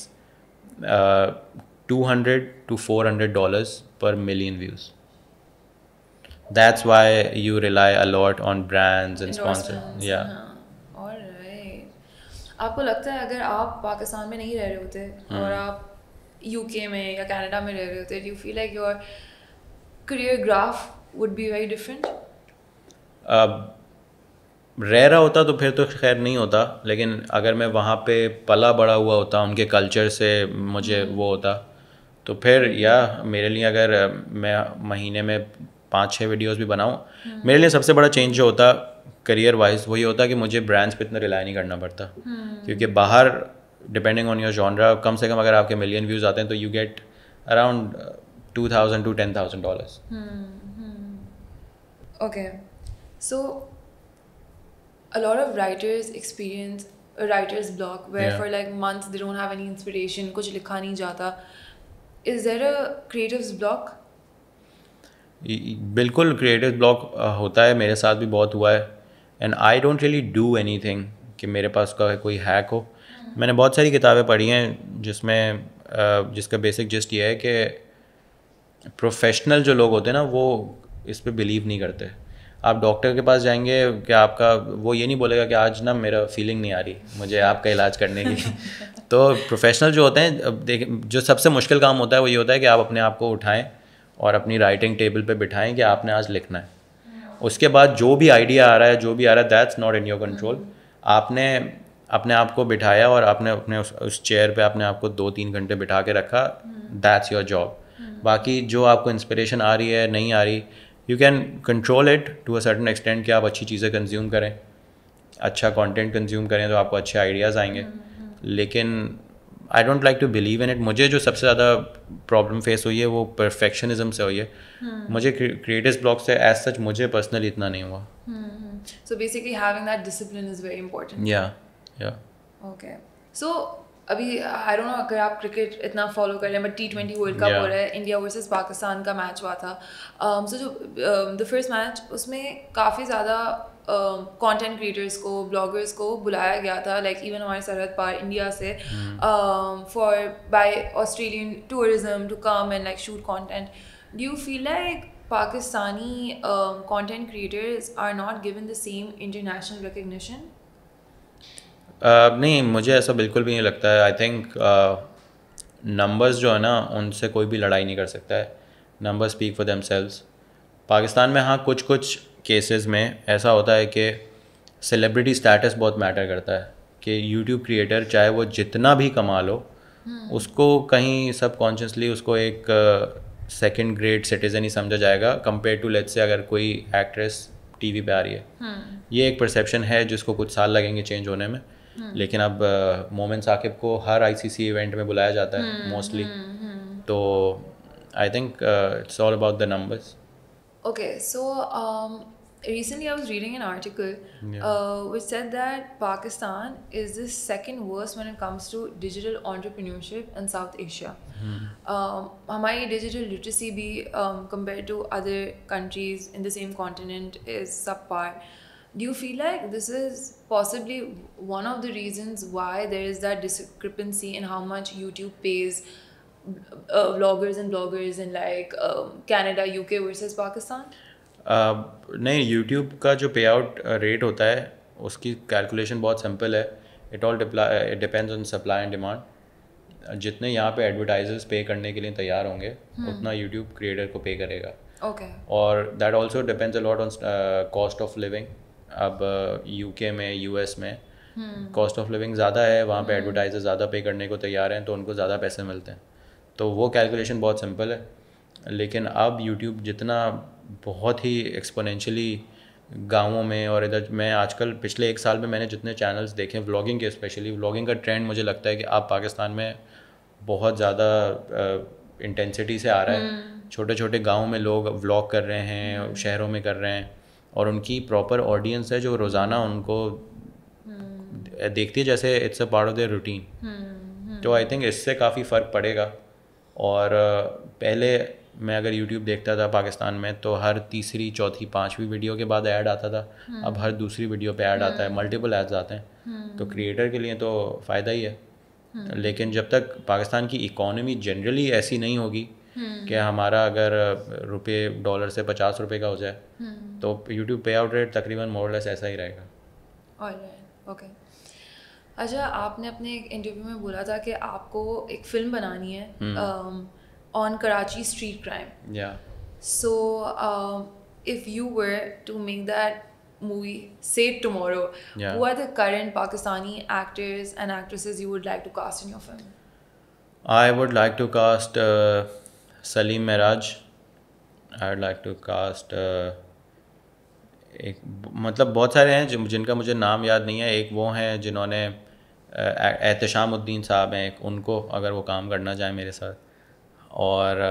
two hundred to four hundred dollars per million views that's why you rely a lot on brands and sponsor या आपको लगता है अगर आप पाकिस्तान में नहीं रह रहे होते hmm. और आप यूके में या कनाडा में रह रहे होते you feel like your career graph would be very different? Uh, रह होता तो फिर तो खैर नहीं होता लेकिन अगर मैं वहाँ पे पला बड़ा हुआ होता उनके कल्चर से मुझे हम्म। वो होता तो फिर या मेरे लिए अगर मैं महीने में पाँच छः वीडियोस भी बनाऊँ हम्म। मेरे लिए सबसे बड़ा चेंज जो होता करियर वाइज वही होता कि मुझे ब्रांड्स पे इतना रिलाई नहीं करना पड़ता हम्म। क्योंकि बाहर डिपेंडिंग ऑन योर जॉनरा कम से कम अगर आपके मिलियन व्यूज़ आते हैं तो you get around two thousand to ten thousand dollars Okay. So, a lot of writers experience a writer's block where Yeah. for like months they don't have any inspiration, कुछ लिखा नहीं जाता. Is there a creative's block? बिल्कुल creative block होता है मेरे साथ भी बहुत हुआ है and I don't really do anything कि मेरे पास का कोई हैक हो मैंने बहुत सारी किताबें पढ़ी हैं जिसमें अ, जिसका बेसिक जस्ट ये है कि प्रोफेशनल जो लोग होते हैं ना वो इस पर बिलीव नहीं करते आप डॉक्टर के पास जाएंगे कि आपका वो ये नहीं बोलेगा कि आज ना मेरा फीलिंग नहीं आ रही मुझे आपका इलाज करने की तो प्रोफेशनल जो होते हैं देख जो सबसे मुश्किल काम होता है वो ये होता है कि आप अपने आप को उठाएं और अपनी राइटिंग टेबल पे बिठाएं कि आपने आज लिखना है उसके बाद जो भी आइडिया आ रहा है जो भी आ रहा है that's not in your control आपने अपने आप को बिठाया और आपने अपने उस, उस चेयर पे अपने आप को दो तीन घंटे बिठा के रखा दैट्स योर जॉब बाकी जो आपको इंस्पिरेशन आ रही है नहीं आ रही you can control it to a certain extent कि आप अच्छी चीज़ें कंज्यूम करें अच्छा कंटेंट कंज्यूम करें तो आपको अच्छे आइडियाज़ आएंगे लेकिन I don't like to believe in it मुझे जो सबसे ज़्यादा प्रॉब्लम फेस हुई है वो परफेक्शनिज्म से हुई है hmm. मुझे क्रिएटिव ब्लॉक से एज सच मुझे पर्सनली इतना नहीं हुआ so basically having that discipline is very important yeah yeah okay so अभी आई डोंट नो अगर आप क्रिकेट इतना फॉलो कर रहे हैं but T twenty world cup हो रहा है इंडिया वर्सेस पाकिस्तान का मैच हुआ था सो um, जो द फर्स्ट मैच उसमें काफ़ी ज़्यादा कंटेंट um, क्रिएटर्स को ब्लॉगर्स को बुलाया गया था लाइक इवन हमारे सरहद पार इंडिया से for by Australian tourism to come and like shoot content do you feel like Pakistani content creators are not given the same international recognition uh, नहीं मुझे ऐसा बिल्कुल भी नहीं लगता है आई थिंक नंबर्स जो है ना उनसे कोई भी लड़ाई नहीं कर सकता है numbers speak for themselves Pakistan में हाँ कुछ कुछ केसेस में ऐसा होता है कि सेलिब्रिटी स्टेटस बहुत मैटर करता है कि यूट्यूब क्रिएटर चाहे वो जितना भी कमा लो हम्म। उसको कहीं सब कॉन्शियसली उसको एक सेकेंड ग्रेड सिटीज़न ही समझा जाएगा कंपेयर टू लेट्स से अगर कोई एक्ट्रेस टीवी पे आ रही है हम्म। ये एक परसेप्शन है जिसको कुछ साल लगेंगे चेंज होने में लेकिन अब मोमिन साकिब को हर आईसीसी इवेंट में बुलाया जाता है मोस्टली तो I think it's all about the numbers okay so recently I was reading an article yeah. uh, which said that Pakistan is the second worst when it comes to digital entrepreneurship in South Asia. Hmm. Um, हमारी digital literacy be um, compared to other countries in the same continent is subpar. do you feel like this is possibly one of the reasons why there is that discrepancy in how much YouTube pays uh, vloggers and bloggers in like um, Canada, UK versus Pakistan? Uh, नहीं YouTube का जो पे out rate होता है उसकी calculation बहुत simple है it all it depends on supply and demand जितने यहाँ पे एडवर्टाइजर्स पे करने के लिए तैयार होंगे उतना YouTube क्रिएटर को पे करेगा okay. और that also depends a lot on cost of living अब यूके uh, में यूएस में कॉस्ट ऑफ लिविंग ज़्यादा है वहाँ पे एडवर्टाइजर hmm. ज़्यादा पे करने को तैयार हैं तो उनको ज़्यादा पैसे मिलते हैं तो वो कैलकुलेशन बहुत सिंपल है लेकिन अब यूट्यूब जितना बहुत ही एक्सपोनेंशली गाँवों में और इधर मैं आजकल पिछले एक साल में मैंने जितने चैनल्स देखे व्लॉगिंग के स्पेशली व्लॉगिंग का ट्रेंड मुझे लगता है कि आप पाकिस्तान में बहुत ज़्यादा इंटेंसिटी uh, से आ रहा है hmm. छोटे छोटे गाँव में लोग व्लॉग कर रहे हैं hmm. शहरों में कर रहे हैं और उनकी प्रॉपर ऑडियंस है जो रोज़ाना उनको हम्म। देखती है जैसे it's a part of their routine तो आई थिंक इससे काफ़ी फ़र्क पड़ेगा और पहले मैं अगर यूट्यूब देखता था पाकिस्तान में तो हर तीसरी चौथी पांचवी वीडियो के बाद ऐड आता था हम्म। अब हर दूसरी वीडियो पे ऐड आता है मल्टीपल हम्म। ऐड्स आते हैं तो क्रिएटर के लिए तो फ़ायदा ही है लेकिन जब तक पाकिस्तान की इकोनॉमी जनरली ऐसी नहीं होगी कि हमारा अगर रुपये डॉलर से पचास रुपये का हो जाए तो यूट्यूब पे आउट रेट तकरीबन मोरलेस ऐसा ही रहेगा ओके अच्छा आपने अपने एक इंटरव्यू में बोला था कि आपको एक फिल्म बनानी है ऑन कराची स्ट्रीट क्राइम या so if you were to make that movie set tomorrow who are the current Pakistani actors and actresses you would like to cast in your film I would like to cast Saleem Meraj I would like to cast एक मतलब बहुत सारे हैं जिन जिनका मुझे नाम याद नहीं है एक वो हैं जिन्होंने एहतशामुद्दीन साहब हैं एक उनको अगर वो काम करना चाहें मेरे साथ और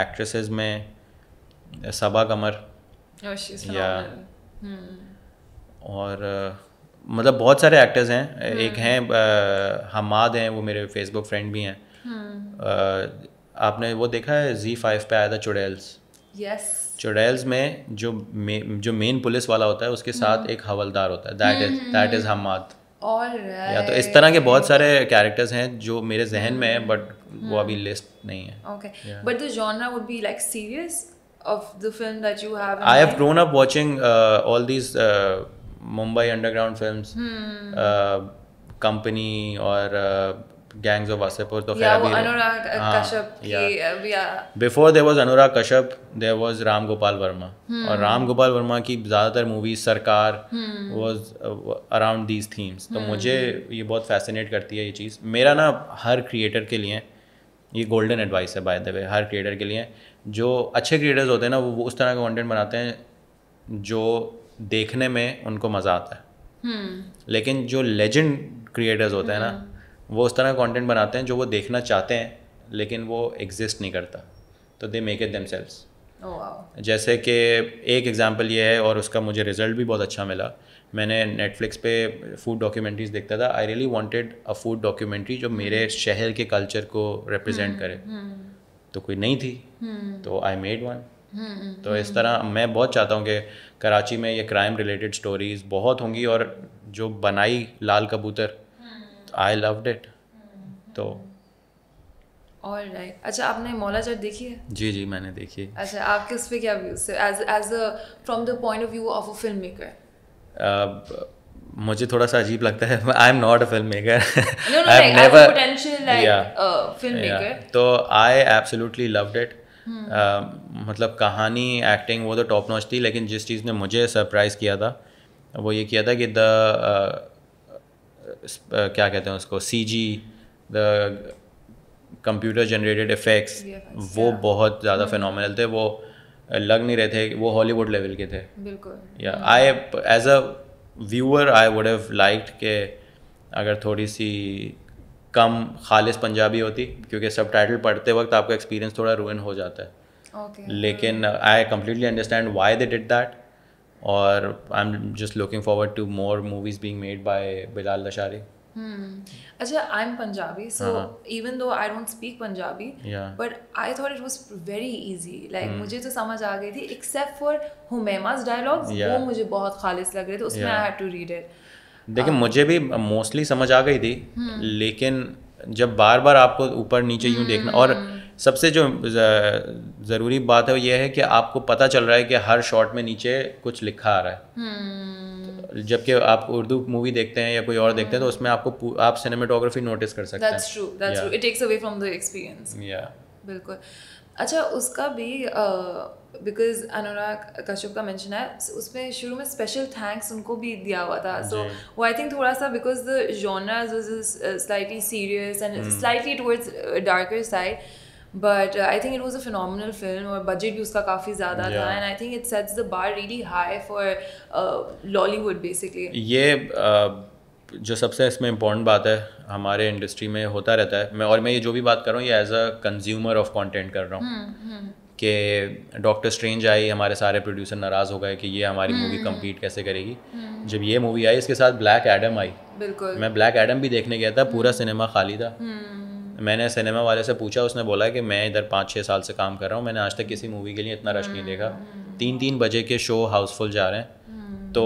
एक्ट्रेसेस में सबा कमर oh, या hmm. और मतलब बहुत सारे एक्टर्स हैं hmm. एक हैं हमाद हैं वो मेरे फेसबुक फ्रेंड भी हैं hmm. आपने वो देखा है जी फाइव पे आया था चुड़ैल्स यस चुड़ैल्स में जो मे, जो मेन पुलिस वाला होता है उसके साथ हम्म। एक हवलदार होता है that is that is Hammad या तो इस तरह के बहुत सारे कैरेक्टर्स हैं जो मेरे जहन में है बट वो अभी लिस्ट हम्म। नहीं है okay but the genre would be like serious of the film that you have? I have grown up watching uh, all these uh, Mumbai underground films, hmm. uh, gangs of Wasseypur तो फिर अभी before there was Anurag Kashyap there was Ram Gopal Varma और राम गोपाल वर्मा की ज्यादातर movie Sarkar was around these themes तो hmm. मुझे ये बहुत फैसिनेट करती है ये चीज मेरा ना हर क्रिएटर के लिए ये गोल्डन एडवाइस है बाय द वे हर क्रिएटर के लिए जो अच्छे क्रिएटर्स होते हैं ना वो उस तरह के कॉन्टेंट बनाते हैं जो देखने में उनको मज़ा आता है hmm. लेकिन जो लेजेंड क्रिएटर्स होते हैं ना hmm. वो उस तरह का कॉन्टेंट बनाते हैं जो वो देखना चाहते हैं लेकिन वो एग्जिस्ट नहीं करता तो they make it themselves जैसे कि एक एग्ज़ाम्पल ये है और उसका मुझे रिजल्ट भी बहुत अच्छा मिला मैंने नेटफ्लिक्स पे फूड डॉक्यूमेंट्रीज देखता था I really wanted a food documentary जो मेरे hmm. शहर के कल्चर को रिप्रेजेंट hmm, करे hmm. तो कोई नहीं थी तो आई मेड वन तो इस तरह मैं बहुत चाहता हूँ कि कराची में ये क्राइम रिलेटेड स्टोरीज़ बहुत होंगी और जो बनाई लाल कबूतर आई लव इट तो और right. अच्छा आपने मौला जट देखी है जी जी मैंने देखी है अच्छा आपके उस पर क्या as as from the point of view of a film maker मुझे थोड़ा सा अजीब लगता है I am not a film maker I never potential like film maker तो आई एब्सोल्युटली लव्ड इट मतलब कहानी एक्टिंग वो तो टॉप नॉच थी लेकिन जिस चीज़ ने मुझे सरप्राइज़ किया था वो ये किया था कि द क्या कहते हैं उसको C G the computer generated effects वो बहुत ज़्यादा फिनल hmm. थे वो लग नहीं रहे थे वो हॉलीवुड लेवल के थे बिल्कुल yeah I as a viewer I would have liked के अगर थोड़ी सी कम खालिश पंजाबी होती क्योंकि सब टाइटल पढ़ते वक्त आपका एक्सपीरियंस थोड़ा रुइन हो जाता है okay. लेकिन I completely understand why they did that or I'm just looking forward to more movies being made by Bilal Lashari. Hmm. Achha, I'm Punjabi, so uh-huh. even though I don't speak Punjabi, yeah. but I thought it was very easy. Like hmm. मुझे तो समझ आ गई थी, except for Humema's dialogues, yeah. वो मुझे बहुत खालिस लग रहे थे. उसमें yeah. I had to read it. देखिए मुझे भी मोस्टली समझ आ गई थी, लेकिन जब बार बार आपको ऊपर नीचे यूं देखना और hmm. सबसे जो ज़रूरी बात है वो ये है कि आपको पता चल रहा है कि हर शॉट में नीचे कुछ लिखा आ रहा है हम्म। जबकि आप उर्दू मूवी देखते हैं या कोई और देखते हैं तो उसमें हम्म। आपको आप सिनेमाटोग्राफी नोटिस कर सकते that's true, that's yeah. true. It takes away from the experience. बिल्कुल अच्छा उसका भी बिकॉज अनुराग कश्यप का मेंशन है उसमें शुरू में स्पेशल थैंक्स उनको भी दिया हुआ था सो वो आई थिंक थोड़ा सा because the genres was slightly serious and slightly towards darker side but I think it was a phenomenal film और बजट भी उसका काफ़ी ज़्यादा था and I think it sets the bar really high for Lollywood basically ये uh, जो सबसे इसमें इम्पोर्टेंट बात है हमारे इंडस्ट्री में होता रहता है मैं और मैं ये जो भी बात कर रहा हूँ ये as a consumer of content कर रहा हूँ हम्म, हम्म। कि डॉक्टर स्ट्रेंज आई हमारे सारे प्रोड्यूसर नाराज़ हो गए कि ये हमारी मूवी कम्पीट हम्म, कैसे करेगी जब ये मूवी आई इसके साथ ब्लैक एडम आई बिल्कुल मैं ब्लैक एडम भी देखने गया था पूरा सिनेमा खाली था मैंने सिनेमा वाले से पूछा उसने बोला कि मैं इधर पाँच छः साल से काम कर रहा हूँ मैंने आज तक किसी मूवी के लिए इतना रश नहीं देखा तीन तीन बजे के शो हाउसफुल जा रहे हैं हम्म। तो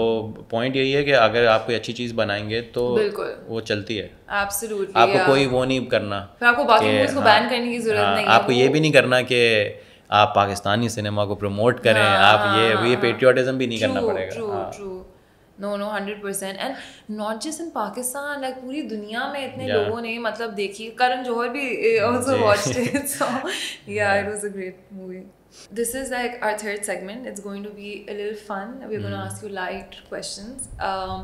पॉइंट यही है कि अगर आप कोई अच्छी चीज बनाएंगे तो वो चलती है आपको कोई वो नहीं करना आपको को हाँ, बैन करने की जरूरत हाँ, नहीं आपको ये भी नहीं करना कि आप पाकिस्तानी सिनेमा को प्रमोट करें हाँ, आप ये हाँ, ये पेट्रियाटिज्म भी नहीं करना पड़ेगा true. No no hundred percent and not just in Pakistan like पूरी दुनिया में इतने लोगों ने मतलब देखी करण जौहर भी also watched it so yeah it was a great movie This is like our third segment. It's going to be a little fun. We're mm. going to ask you light questions. Um,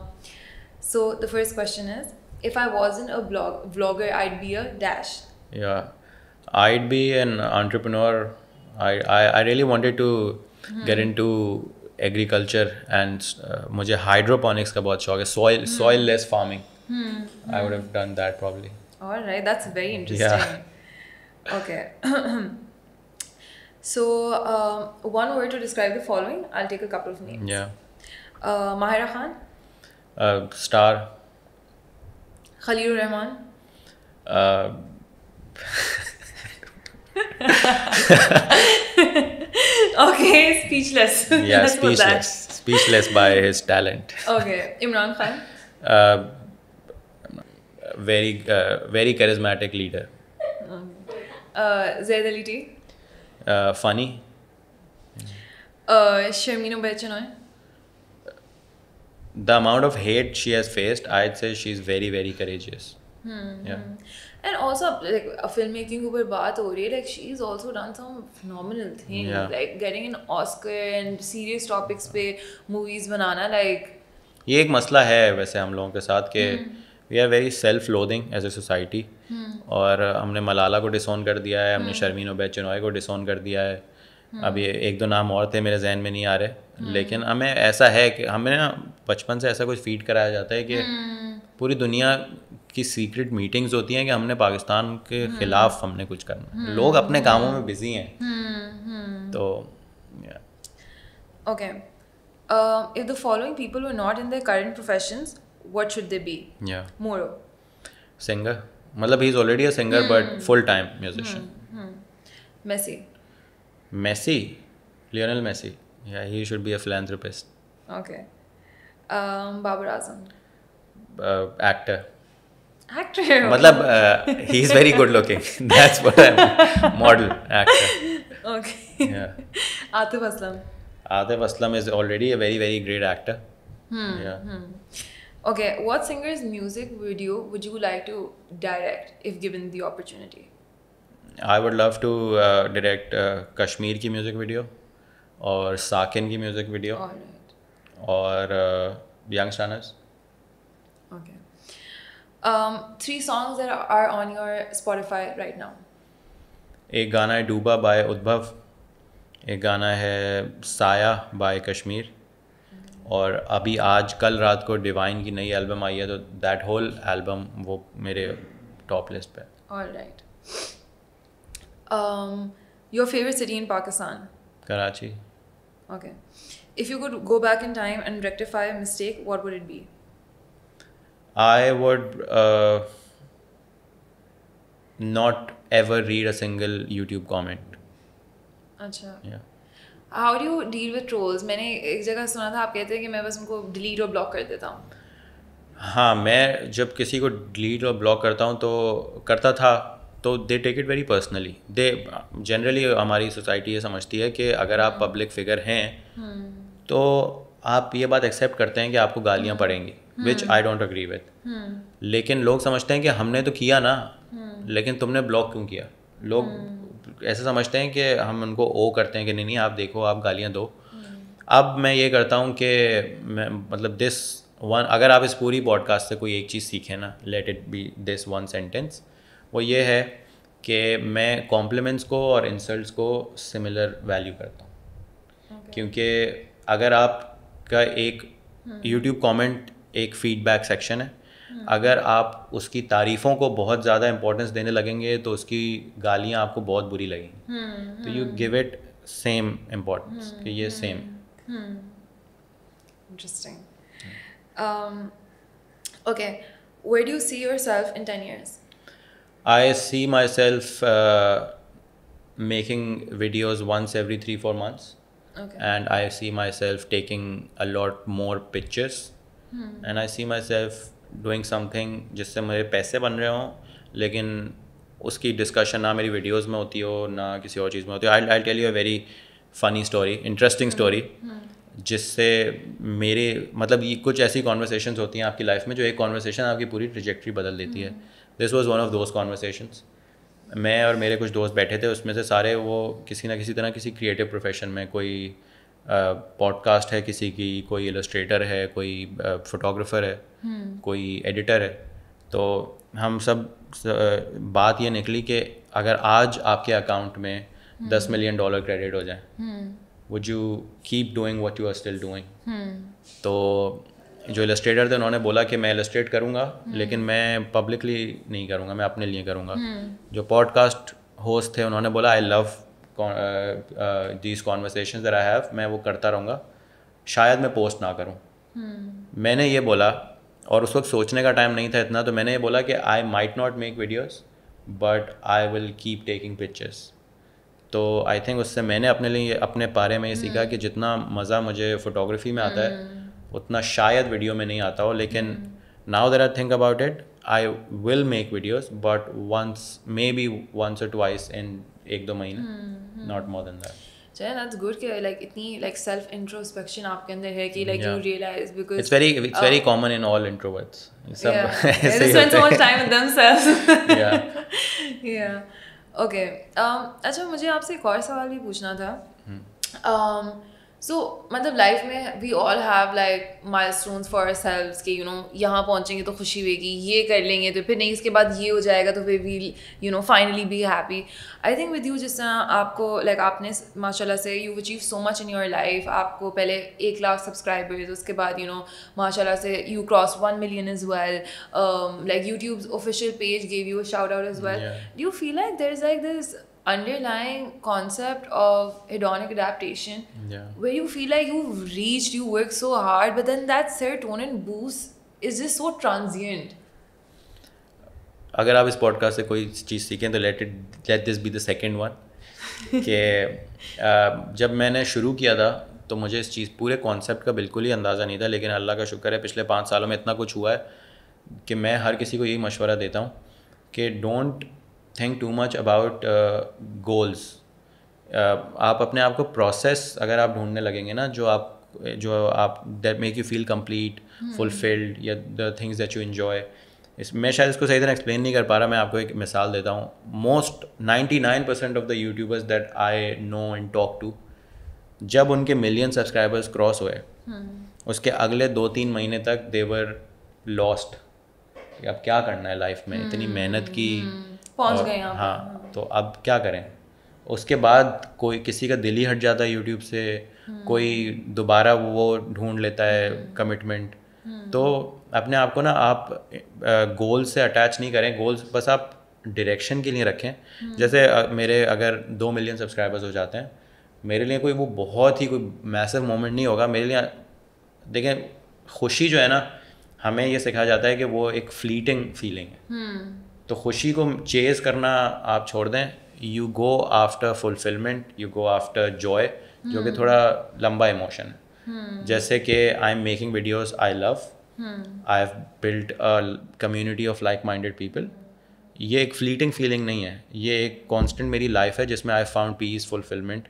so the first question is, if I wasn't a blog vlogger, I'd be a dash. Yeah, I'd be an entrepreneur. I I, I really wanted to mm get into agriculture and मुझे hydroponics का बहुत शौक है soil soilless farming I would have done that probably alright that's very interesting okay So um, one word to describe the following. I'll take a couple of names. Yeah. Uh, Mahira Khan. Uh, star. Khalil Rahman. Uh, okay, speechless. Yeah, speechless. Speechless by his talent. Okay, Imran Khan. Uh, very, uh, very charismatic leader. Uh, Zaid Ali T. Uh, funny. Uh, Sharmina Bechanoy. The amount of hate she has faced, I'd say she's very, very courageous. Hmm. Yeah. Hmm. And also like film making ऊपर बात हो रही है like she is also done some phenomenal thing like getting in Oscar and serious topics पे movies बनाना like ये एक मसला है वैसे हम लोगों के साथ कि we are very self loathing as a society और हमने मलाला को डिसोन कर दिया है हमने हम्म। शर्मीन ओबे चुनॉय को डिसोन कर दिया है हम्म। अब ये एक दो नाम और थे मेरे जहन में नहीं आ रहे हम्म। लेकिन हमें ऐसा है कि हमें ना बचपन से ऐसा कुछ फीड कराया जाता है कि पूरी दुनिया की सीक्रेट मीटिंग्स होती हैं कि हमने पाकिस्तान के हम्म। खिलाफ हमने कुछ करना है हम्म। लोग अपने कामों में बिजी हैं हम्म, तो okay if the following people were not in the current professions what should they be yeah मोरो सिंगर मतलब he is already a singer but full time musician Messi Messi Lionel Messi yeah he should be a philanthropist okay Babar Azam actor uh, actor मतलब he is very good looking that's what I am model actor okay Atif Aslam Atif Aslam is already a very very great actor okay what hmm. okay what singer's music video would you like to direct if given the opportunity I would love to direct Kashmir की music video और साकिन की music video और young stunners Okay. Um, three songs that are on your Spotify right now. A gana hai Duba by Udbhav. A gana hai Saya by Kashmir. और अभी आज कल रात को डिवाइन की नई एल्बम आई है तो दैट होल एल्बम वो मेरे टॉप लिस्ट पे alright your favourite city in Pakistan Karachi okay if you could go back in time and rectify mistake what would it be I would uh, not ever read a single YouTube comment. अच्छा how do you deal with trolls मैंने एक जगह सुना था आप कहते हैं कि मैं बस उनको डिलीट और ब्लॉक कर देता हूँ हाँ मैं जब किसी को डिलीट और ब्लॉक करता हूँ तो करता था तो they take it very personally they generally हमारी सोसाइटी ये समझती है कि अगर आप पब्लिक हम्म। फिगर हैं हम्म। तो आप ये बात एक्सेप्ट करते हैं कि आपको गालियाँ पड़ेंगी which I don't agree with लेकिन लोग समझते हैं कि हमने तो किया ना हम्म। लेकिन तुमने ब्लॉक क्यों किया लोग हम्म। ऐसे समझते हैं कि हम उनको ओ करते हैं कि नहीं नहीं आप देखो आप गालियाँ दो हम्म। अब मैं ये करता हूँ कि मैं मतलब दिस वन अगर आप इस पूरी पॉडकास्ट से कोई एक चीज़ सीखें ना let it be this one sentence वो ये है कि मैं कॉम्प्लीमेंट्स को और इंसल्ट्स को सिमिलर वैल्यू करता हूँ okay. क्योंकि अगर आप का एक यूट्यूब कमेंट एक फीडबैक सेक्शन है अगर आप उसकी तारीफ़ों को बहुत ज़्यादा इंपॉर्टेंस देने लगेंगे तो उसकी गालियाँ आपको बहुत बुरी लगेंगी हम्म, तो you give it same importance कि ये same interesting okay where do see your self in ten years I see my self making videos once every three four months okay. and i see myself taking a lot more pictures hmm. and i see myself doing something जिससे मेरे पैसे बन रहे हों लेकिन उसकी discussion ना मेरी वीडियोस में होती हो ना किसी और चीज़ में होती हो I I tell you a very funny story interesting story जिससे मेरे मतलब ये कुछ ऐसी कॉन्वर्सेशन होती हैं आपकी लाइफ में जो एक कॉन्वर्सेशन आपकी पूरी ट्रिजेक्ट्री बदल देती है this was one of those conversations मैं और मेरे कुछ दोस्त बैठे थे उसमें से सारे वो किसी ना किसी तरह किसी क्रिएटिव प्रोफेशन में कोई पॉडकास्ट है किसी की कोई इलस्ट्रेटर है कोई फोटोग्राफर है हम्म। कोई एडिटर है तो हम सब बात ये निकली कि अगर आज आपके अकाउंट में हम्म। दस मिलियन डॉलर क्रेडिट हो जाए would you keep doing what you are still doing तो जो इलस्ट्रेटर थे उन्होंने बोला कि मैं इलस्ट्रेट करूँगा लेकिन मैं पब्लिकली नहीं करूँगा मैं अपने लिए करूँगा हम्म। जो पॉडकास्ट होस्ट थे उन्होंने बोला I love these conversation there I have मैं वो करता रहूँगा शायद मैं पोस्ट ना करूँ हम्म। मैंने ये बोला और उस वक्त सोचने का टाइम नहीं था इतना तो मैंने ये बोला कि I might not make videos but I will keep taking pictures तो आई थिंक उससे मैंने अपने लिए अपने बारे में ये सीखा हम्म। कि जितना मज़ा मुझे फोटोग्राफी में आता है उतना शायद वीडियो में नहीं आता हो लेकिन now there I think about it I will make videos but once maybe once और ट्वाइस इन एक दो महीने नॉट मोर देन दैट चलें दैट्स गुड कि लाइक इतनी लाइक सेल्फ इंट्रोस्पेक्शन आपके अंदर है कि like you realise because it's very it's very common in all introverts सब ऐसे ही होते हैं टाइम विद देमसेल्फ या या ओके अच्छा मुझे आपसे एक और सवाल भी पूछना था हम्म। um, सो मतलब लाइफ में we all have like milestone for ourselves कि यू नो यहाँ पहुँचेंगे तो खुशी होगी ये कर लेंगे तो फिर नहीं इसके बाद ये हो जाएगा तो फिर we you know finally be happy I think with you जिस तरह आपको लाइक like, आपने माशाला से you achieve so much in your life आपको पहले एक लाख सब्सक्राइबर्स उसके बाद यू नो माशाला से you cross one million as well like YouTube official page gave you shout out as well do you feel like there is like this underlying concept of hedonic adaptation yeah. where you feel like you've reached, you work so hard, but then that serotonin boost is just so transient. अगर आप इस podcast से कोई चीज़ सीखें तो let it let this be the second one के जब मैंने शुरू किया था तो मुझे इस चीज़ पूरे कॉन्सेप्ट का बिल्कुल ही अंदाज़ा नहीं था लेकिन अल्लाह का शुक्र है पिछले पाँच सालों में इतना कुछ हुआ है कि मैं हर किसी को यही मशवरा देता हूँ कि don't think too much about goals आप अपने आप को प्रोसेस अगर आप ढूंढने लगेंगे ना जो आप जो आप that make you feel complete fulfilled या the things that you enjoy इस मैं शायद इसको सही तरह एक्सप्लेन नहीं कर पा रहा मैं आपको एक मिसाल देता हूँ most ninety nine percent of the YouTubers that I know and talk to जब उनके मिलियन सब्सक्राइबर्स क्रॉस हुए hmm. उसके अगले दो तीन महीने तक देवर लॉस्ट अब क्या करना है लाइफ में इतनी hmm. मेहनत की hmm. पहुंच गए हाँ, हाँ तो अब क्या करें उसके बाद कोई किसी का दिल ही हट जाता है यूट्यूब से हम्म। कोई दोबारा वो ढूंढ लेता है कमिटमेंट हम्म। हम्म। तो अपने आप को ना आप गोल से अटैच नहीं करें गोल्स बस आप डायरेक्शन के लिए रखें जैसे मेरे अगर दो मिलियन सब्सक्राइबर्स हो जाते हैं मेरे लिए कोई वो बहुत ही कोई मैसिव मोमेंट नहीं होगा मेरे लिए देखें खुशी जो है ना हमें ये सिखाया जाता है कि वो एक फ्लीटिंग फीलिंग है तो खुशी को चेज करना आप छोड़ दें you go after fulfilment you go after joy जो कि हम्म। थोड़ा लंबा इमोशन है हम्म। जैसे कि I am making videos I love I have built a community of like minded people ये एक फ्लीटिंग फीलिंग नहीं है ये एक कॉन्स्टेंट मेरी लाइफ है जिसमें आई फाउंड पीस फुलफिलमेंट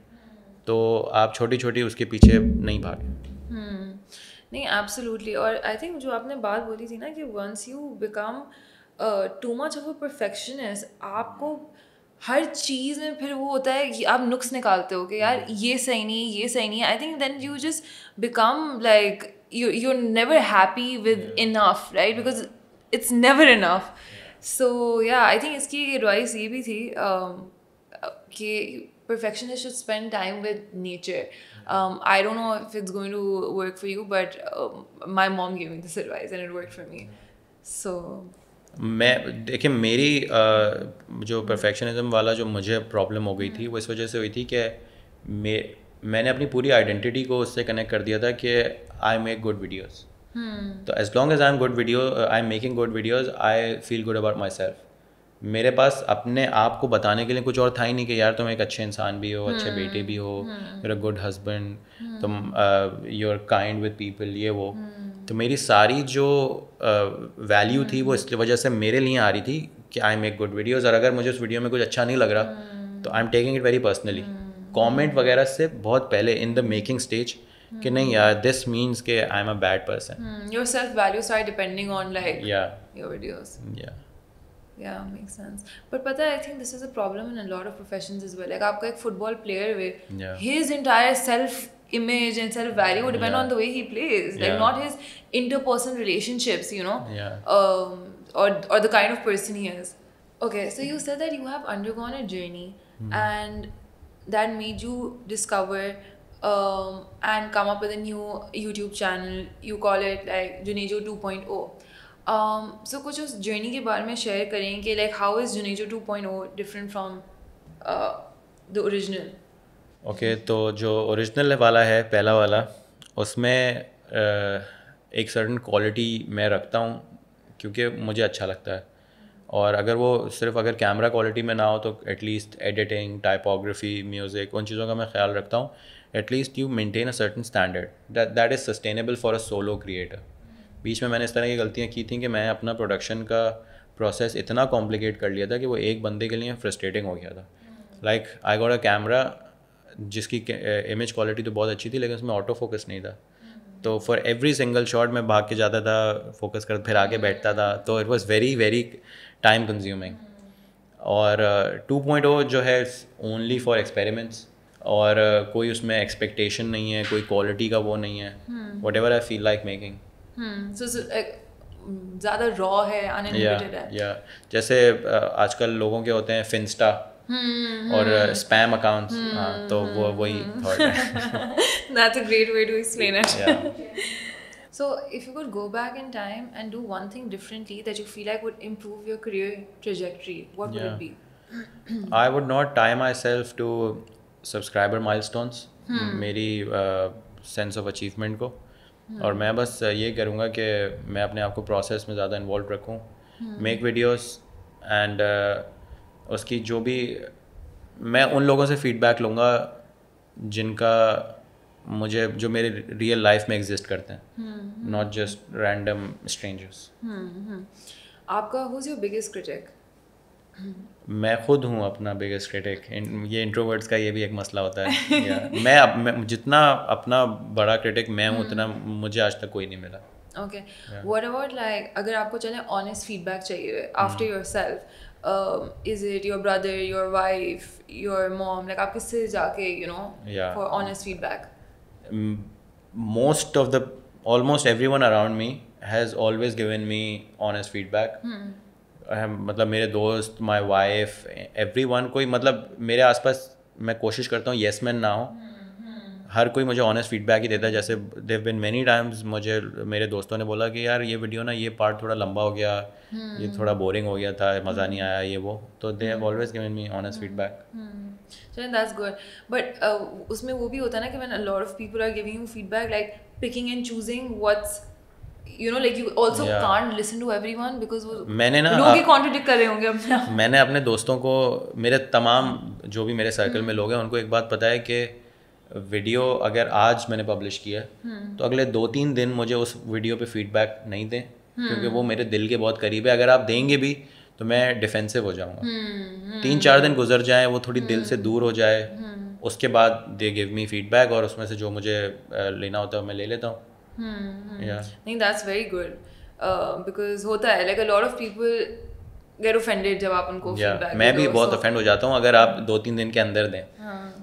तो आप छोटी छोटी उसके पीछे नहीं भागें हम्म। नहीं एब्सोल्युटली और आई थिंक जो आपने बात बोली थी ना कि once you become too much of a perfectionist आपको हर चीज़ में फिर वो होता है कि आप नुक्स निकालते हो कि यार ये सही नहीं ये सही नहीं I think then you just become like you you never happy with enough right because it's never enough so yeah I think इसकी एडवाइस ये भी थी um, कि should spend time with nature. Um, I don't know if it's going to work for you, but um, my mom gave me this advice and it worked for me. So मैं देखिए मेरी जो perfectionism वाला जो मुझे problem हो गई थी वो इस वजह से हुई थी कि मे मैंने अपनी पूरी आइडेंटिटी को उससे कनेक्ट कर दिया था कि आई मेक गुड वीडियोस तो as long as I am good video I am making good videos I feel good about myself मेरे पास अपने आप को बताने के लिए कुछ और था ही नहीं कि यार तुम एक अच्छे इंसान भी हो अच्छे बेटे हम्म। भी हो your hmm. Hmm. A good husband तुम you are kind with people ये वो hmm. तो मेरी सारी जो वैल्यू थी वो हम्म। इस वजह से मेरे लिए आ रही थी कि आई मेक गुड वीडियोज़ और अगर मुझे उस वीडियो में कुछ अच्छा नहीं लग रहा तो I am taking it very personally comment वगैरह से बहुत पहले इन द मेकिंग स्टेज कि नहीं हम्म। यार दिस मीन्स के I am a bad person your self values are depending on like yeah your videos yeah yeah make sense but पता I think this is a problem in a lot of professions as well like आपका एक football player way his entire self image and sort of value would depend yeah. on the way he plays, like yeah. not his interpersonal relationships, you know, yeah. um, or or the kind of person he is. Okay, so you said that you have undergone a journey, mm. and that made you discover um, and come up with a new YouTube channel. You call it like Junejo 2.0. Um, so could you journey के बारे में share करें कि like how is Junejo 2.0 different from uh, the original? Okay okay, तो जो original वाला है पहला वाला उसमें एक सर्टन क्वालिटी मैं रखता हूँ क्योंकि मुझे अच्छा लगता है और अगर वो सिर्फ अगर कैमरा क्वालिटी में ना हो तो एटलीस्ट एडिटिंग टाइपोग्राफी म्यूज़िक उन चीज़ों का मैं ख्याल रखता हूँ at least you maintain a certain standard that is sustainable for a solo creator बीच में मैंने इस तरह की गलतियाँ की थी कि मैं अपना प्रोडक्शन का प्रोसेस इतना कॉम्प्लिकेट कर लिया था कि वो एक बंदे के लिए फ्रस्ट्रेटिंग हो गया था like I got a camera जिसकी इमेज क्वालिटी तो बहुत अच्छी थी लेकिन उसमें ऑटो फोकस नहीं था तो फॉर एवरी सिंगल शॉट मैं भाग के जाता था फोकस कर फिर आके बैठता था तो it was very very time consuming और टू पॉइंट ओ जो है ओनली फॉर एक्सपेरिमेंट्स और uh, कोई उसमें एक्सपेक्टेशन नहीं है कोई क्वालिटी का वो नहीं है whatever I feel like making ज़्यादा रॉ है या yeah, yeah. जैसे uh, आजकल लोगों के होते हैं फिंस्टा हम्म, और स्पैम हम्म। अकाउंट्स हम्म, हाँ, तो वो वही that's a great way to explain it so if you could go back in time and do one thing differently that you feel like would improve your career trajectory what would it be I would not time myself to subscriber milestones मेरी sense of achievement को hmm. और मैं बस ये करूँगा कि मैं अपने आप को प्रोसेस में ज़्यादा इन्वॉल्व रखूँ मेक वीडियोज़ एंड उसकी जो भी मैं उन लोगों से फीडबैक लूँगा जिनका मुझे जो मेरे रियल लाइफ में एग्जिस्ट करते हैं नॉट जस्ट रैंडम स्ट्रेंजर्स आपका हुज योर बिगेस्ट क्रिटिक मैं खुद हूँ अपना बिगेस्ट क्रिटिक ये इंट्रोवर्ट्स का ये भी एक मसला होता है yeah. मैं, मैं जितना अपना बड़ा क्रिटिक मैं हूँ उतना हम्म। मुझे आज तक कोई नहीं मिला ओके व्हाट अबाउट लाइक अगर आपको चले ऑनेस्ट फीडबैक चाहिए after hmm. Yourself is it your brother your wife your mom like आप किससे जाके you know for honest feedback most of the almost everyone around me has always given me honest feedback मतलब मेरे दोस्त my wife every one कोई मतलब मेरे आसपास मैं कोशिश करता हूँ येस मैन ना हो hmm. हर कोई मुझे ऑनेस्ट फीडबैक ही देता है जैसे देव बिन मेनी टाइम्स मुझे मेरे दोस्तों ने बोला कि यार ये वीडियो ना ये पार्ट थोड़ा लंबा हो गया hmm. ये हम्म। थोड़ा बोरिंग हो गया था मज़ा hmm. नहीं हम्म। आया ये वो तो they have always given me honest feedback that's good but उसमें वो भी होता है ना कि lot of people are giving you feedback like picking and choosing what's you know like you also can't listen to everyone because वो मैंने ना लोग ही कॉन्ट्रडिक्ट कर रहे होंगे अपने मैंने अपने दोस्तों को मेरे तमाम जो भी मेरे सर्कल हम्म। में लोग हैं उनको एक बात पता है कि वीडियो अगर आज मैंने पब्लिश किया है हम्म। तो अगले दो तीन दिन मुझे उस वीडियो पे फीडबैक नहीं दें हम्म। क्योंकि वो मेरे दिल के बहुत करीब है अगर आप देंगे भी तो मैं डिफेंसिव हो जाऊंगा हम्म, तीन चार दिन गुजर जाए वो थोड़ी दिल से दूर हो जाए उसके बाद दे गिव मी फीडबैक और उसमें से जो मुझे लेना होता है मैं ले लेता हूँ नहीं दैट्स वेरी गुड बिकॉज होता है like a lot of people get offended जब आप उनको yeah, मैं भी बहुत ऑफेंड हो जाता हूँ अगर आप दो तीन दिन के अंदर दें hmm.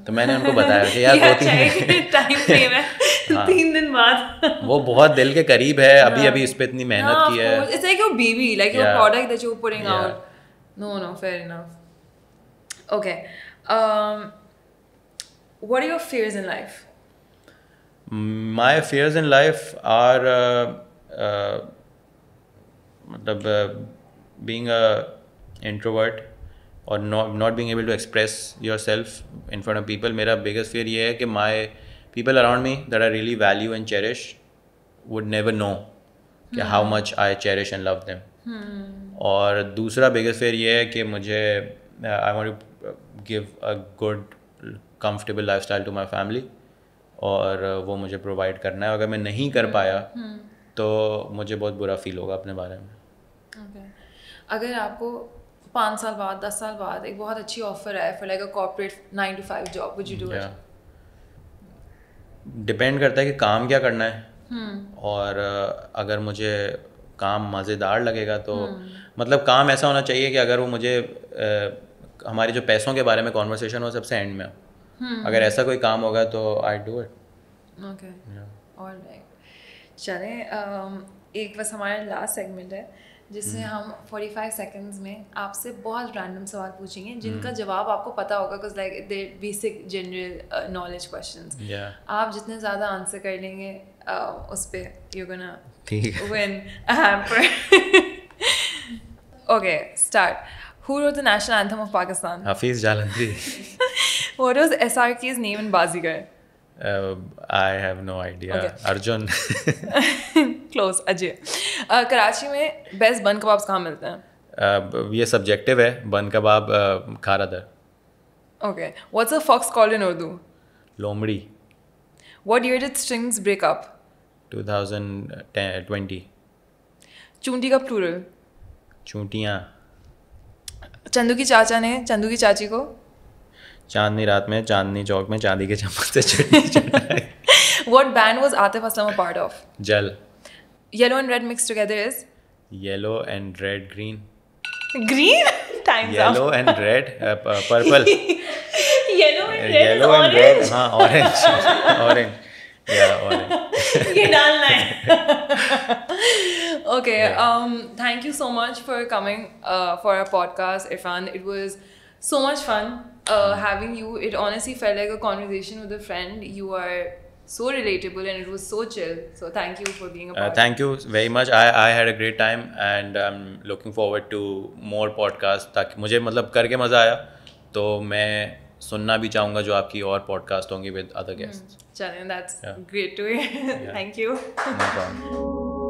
तो मैंने उनको बताया कि यार दो तीन टाइम तीन दिन बाद वो बहुत दिल के करीब है अभी हाँ। अभी इस पर इतनी मेहनत की है it's like your baby like your product that you putting out no no fair enough okay what are your fears in life my fears in life are uh, uh, the, मतलब, uh, being a introvert और not being able to express your self in front of people मेरा biggest fear ये है कि my people around me that I really value and cherish would never know कि how much I cherish and love them और दूसरा biggest fear ये है कि मुझे I want give a good comfortable lifestyle to my family और वो मुझे प्रोवाइड करना है अगर मैं नहीं कर hmm. पाया hmm. तो मुझे बहुत बुरा फील होगा अपने बारे में अगर आपको पाँच साल बाद दस साल बाद एक बहुत अच्छी ऑफर है for like a corporate nine to five job would you do it depend करता है कि काम क्या करना है hmm. और uh, अगर मुझे काम मज़ेदार लगेगा तो hmm. मतलब काम ऐसा होना चाहिए कि अगर वो मुझे आ, uh, हमारे जो पैसों के बारे में कॉन्वर्सेशन हो सबसे एंड में hmm. अगर ऐसा कोई काम होगा तो आई डू इट ओके चले एक बस हमारा लास्ट सेगमेंट है जिसमें हम्म। हम 45 सेकंड्स में आपसे बहुत रैंडम सवाल पूछेंगे जिनका हम्म। जवाब आपको पता होगा because like the basic general knowledge question आप जितने ज़्यादा आंसर कर लेंगे uh, उस पर you gonna win okay start Who wrote the national anthem of Pakistan? Hafiz Jalandri. what was SRK's name in Bazigar? I have no idea Arjun close Ajay Karachi में best बन kebabs कहाँ मिलते हैं uh, ये सब्जेक्टिव है बन kebab uh, Kharadar okay what's a fox called in Urdu लोमड़ी what year did Strings break up 2020 चूंटी का प्लूरल चूंटियाँ चंदू की चाचा ने चंदू की चाची को चांदनी रात में चांदनी चौक में चांदी के चम्मच से what band was Atif Aslam part of Jal yellow and red mix together is yellow and red green green time yellow and red purple yellow and red हाँ ऑरेंज ऑरेंज ये डालना है okay thank you so much for coming for a podcast Irfan it was so much fun uh, having you, it honestly felt like a conversation with a friend. You are so relatable and it was so chill. So thank you for being a part. Uh, thank you very much. I I had a great time and I'm looking forward to more podcasts. ताकि मुझे मतलब करके मजा आया तो मैं सुनना भी चाहूँगा जो आपकी और पॉडकास्ट होंगी विद अदर गेस्ट चलिए that's great to hear thank you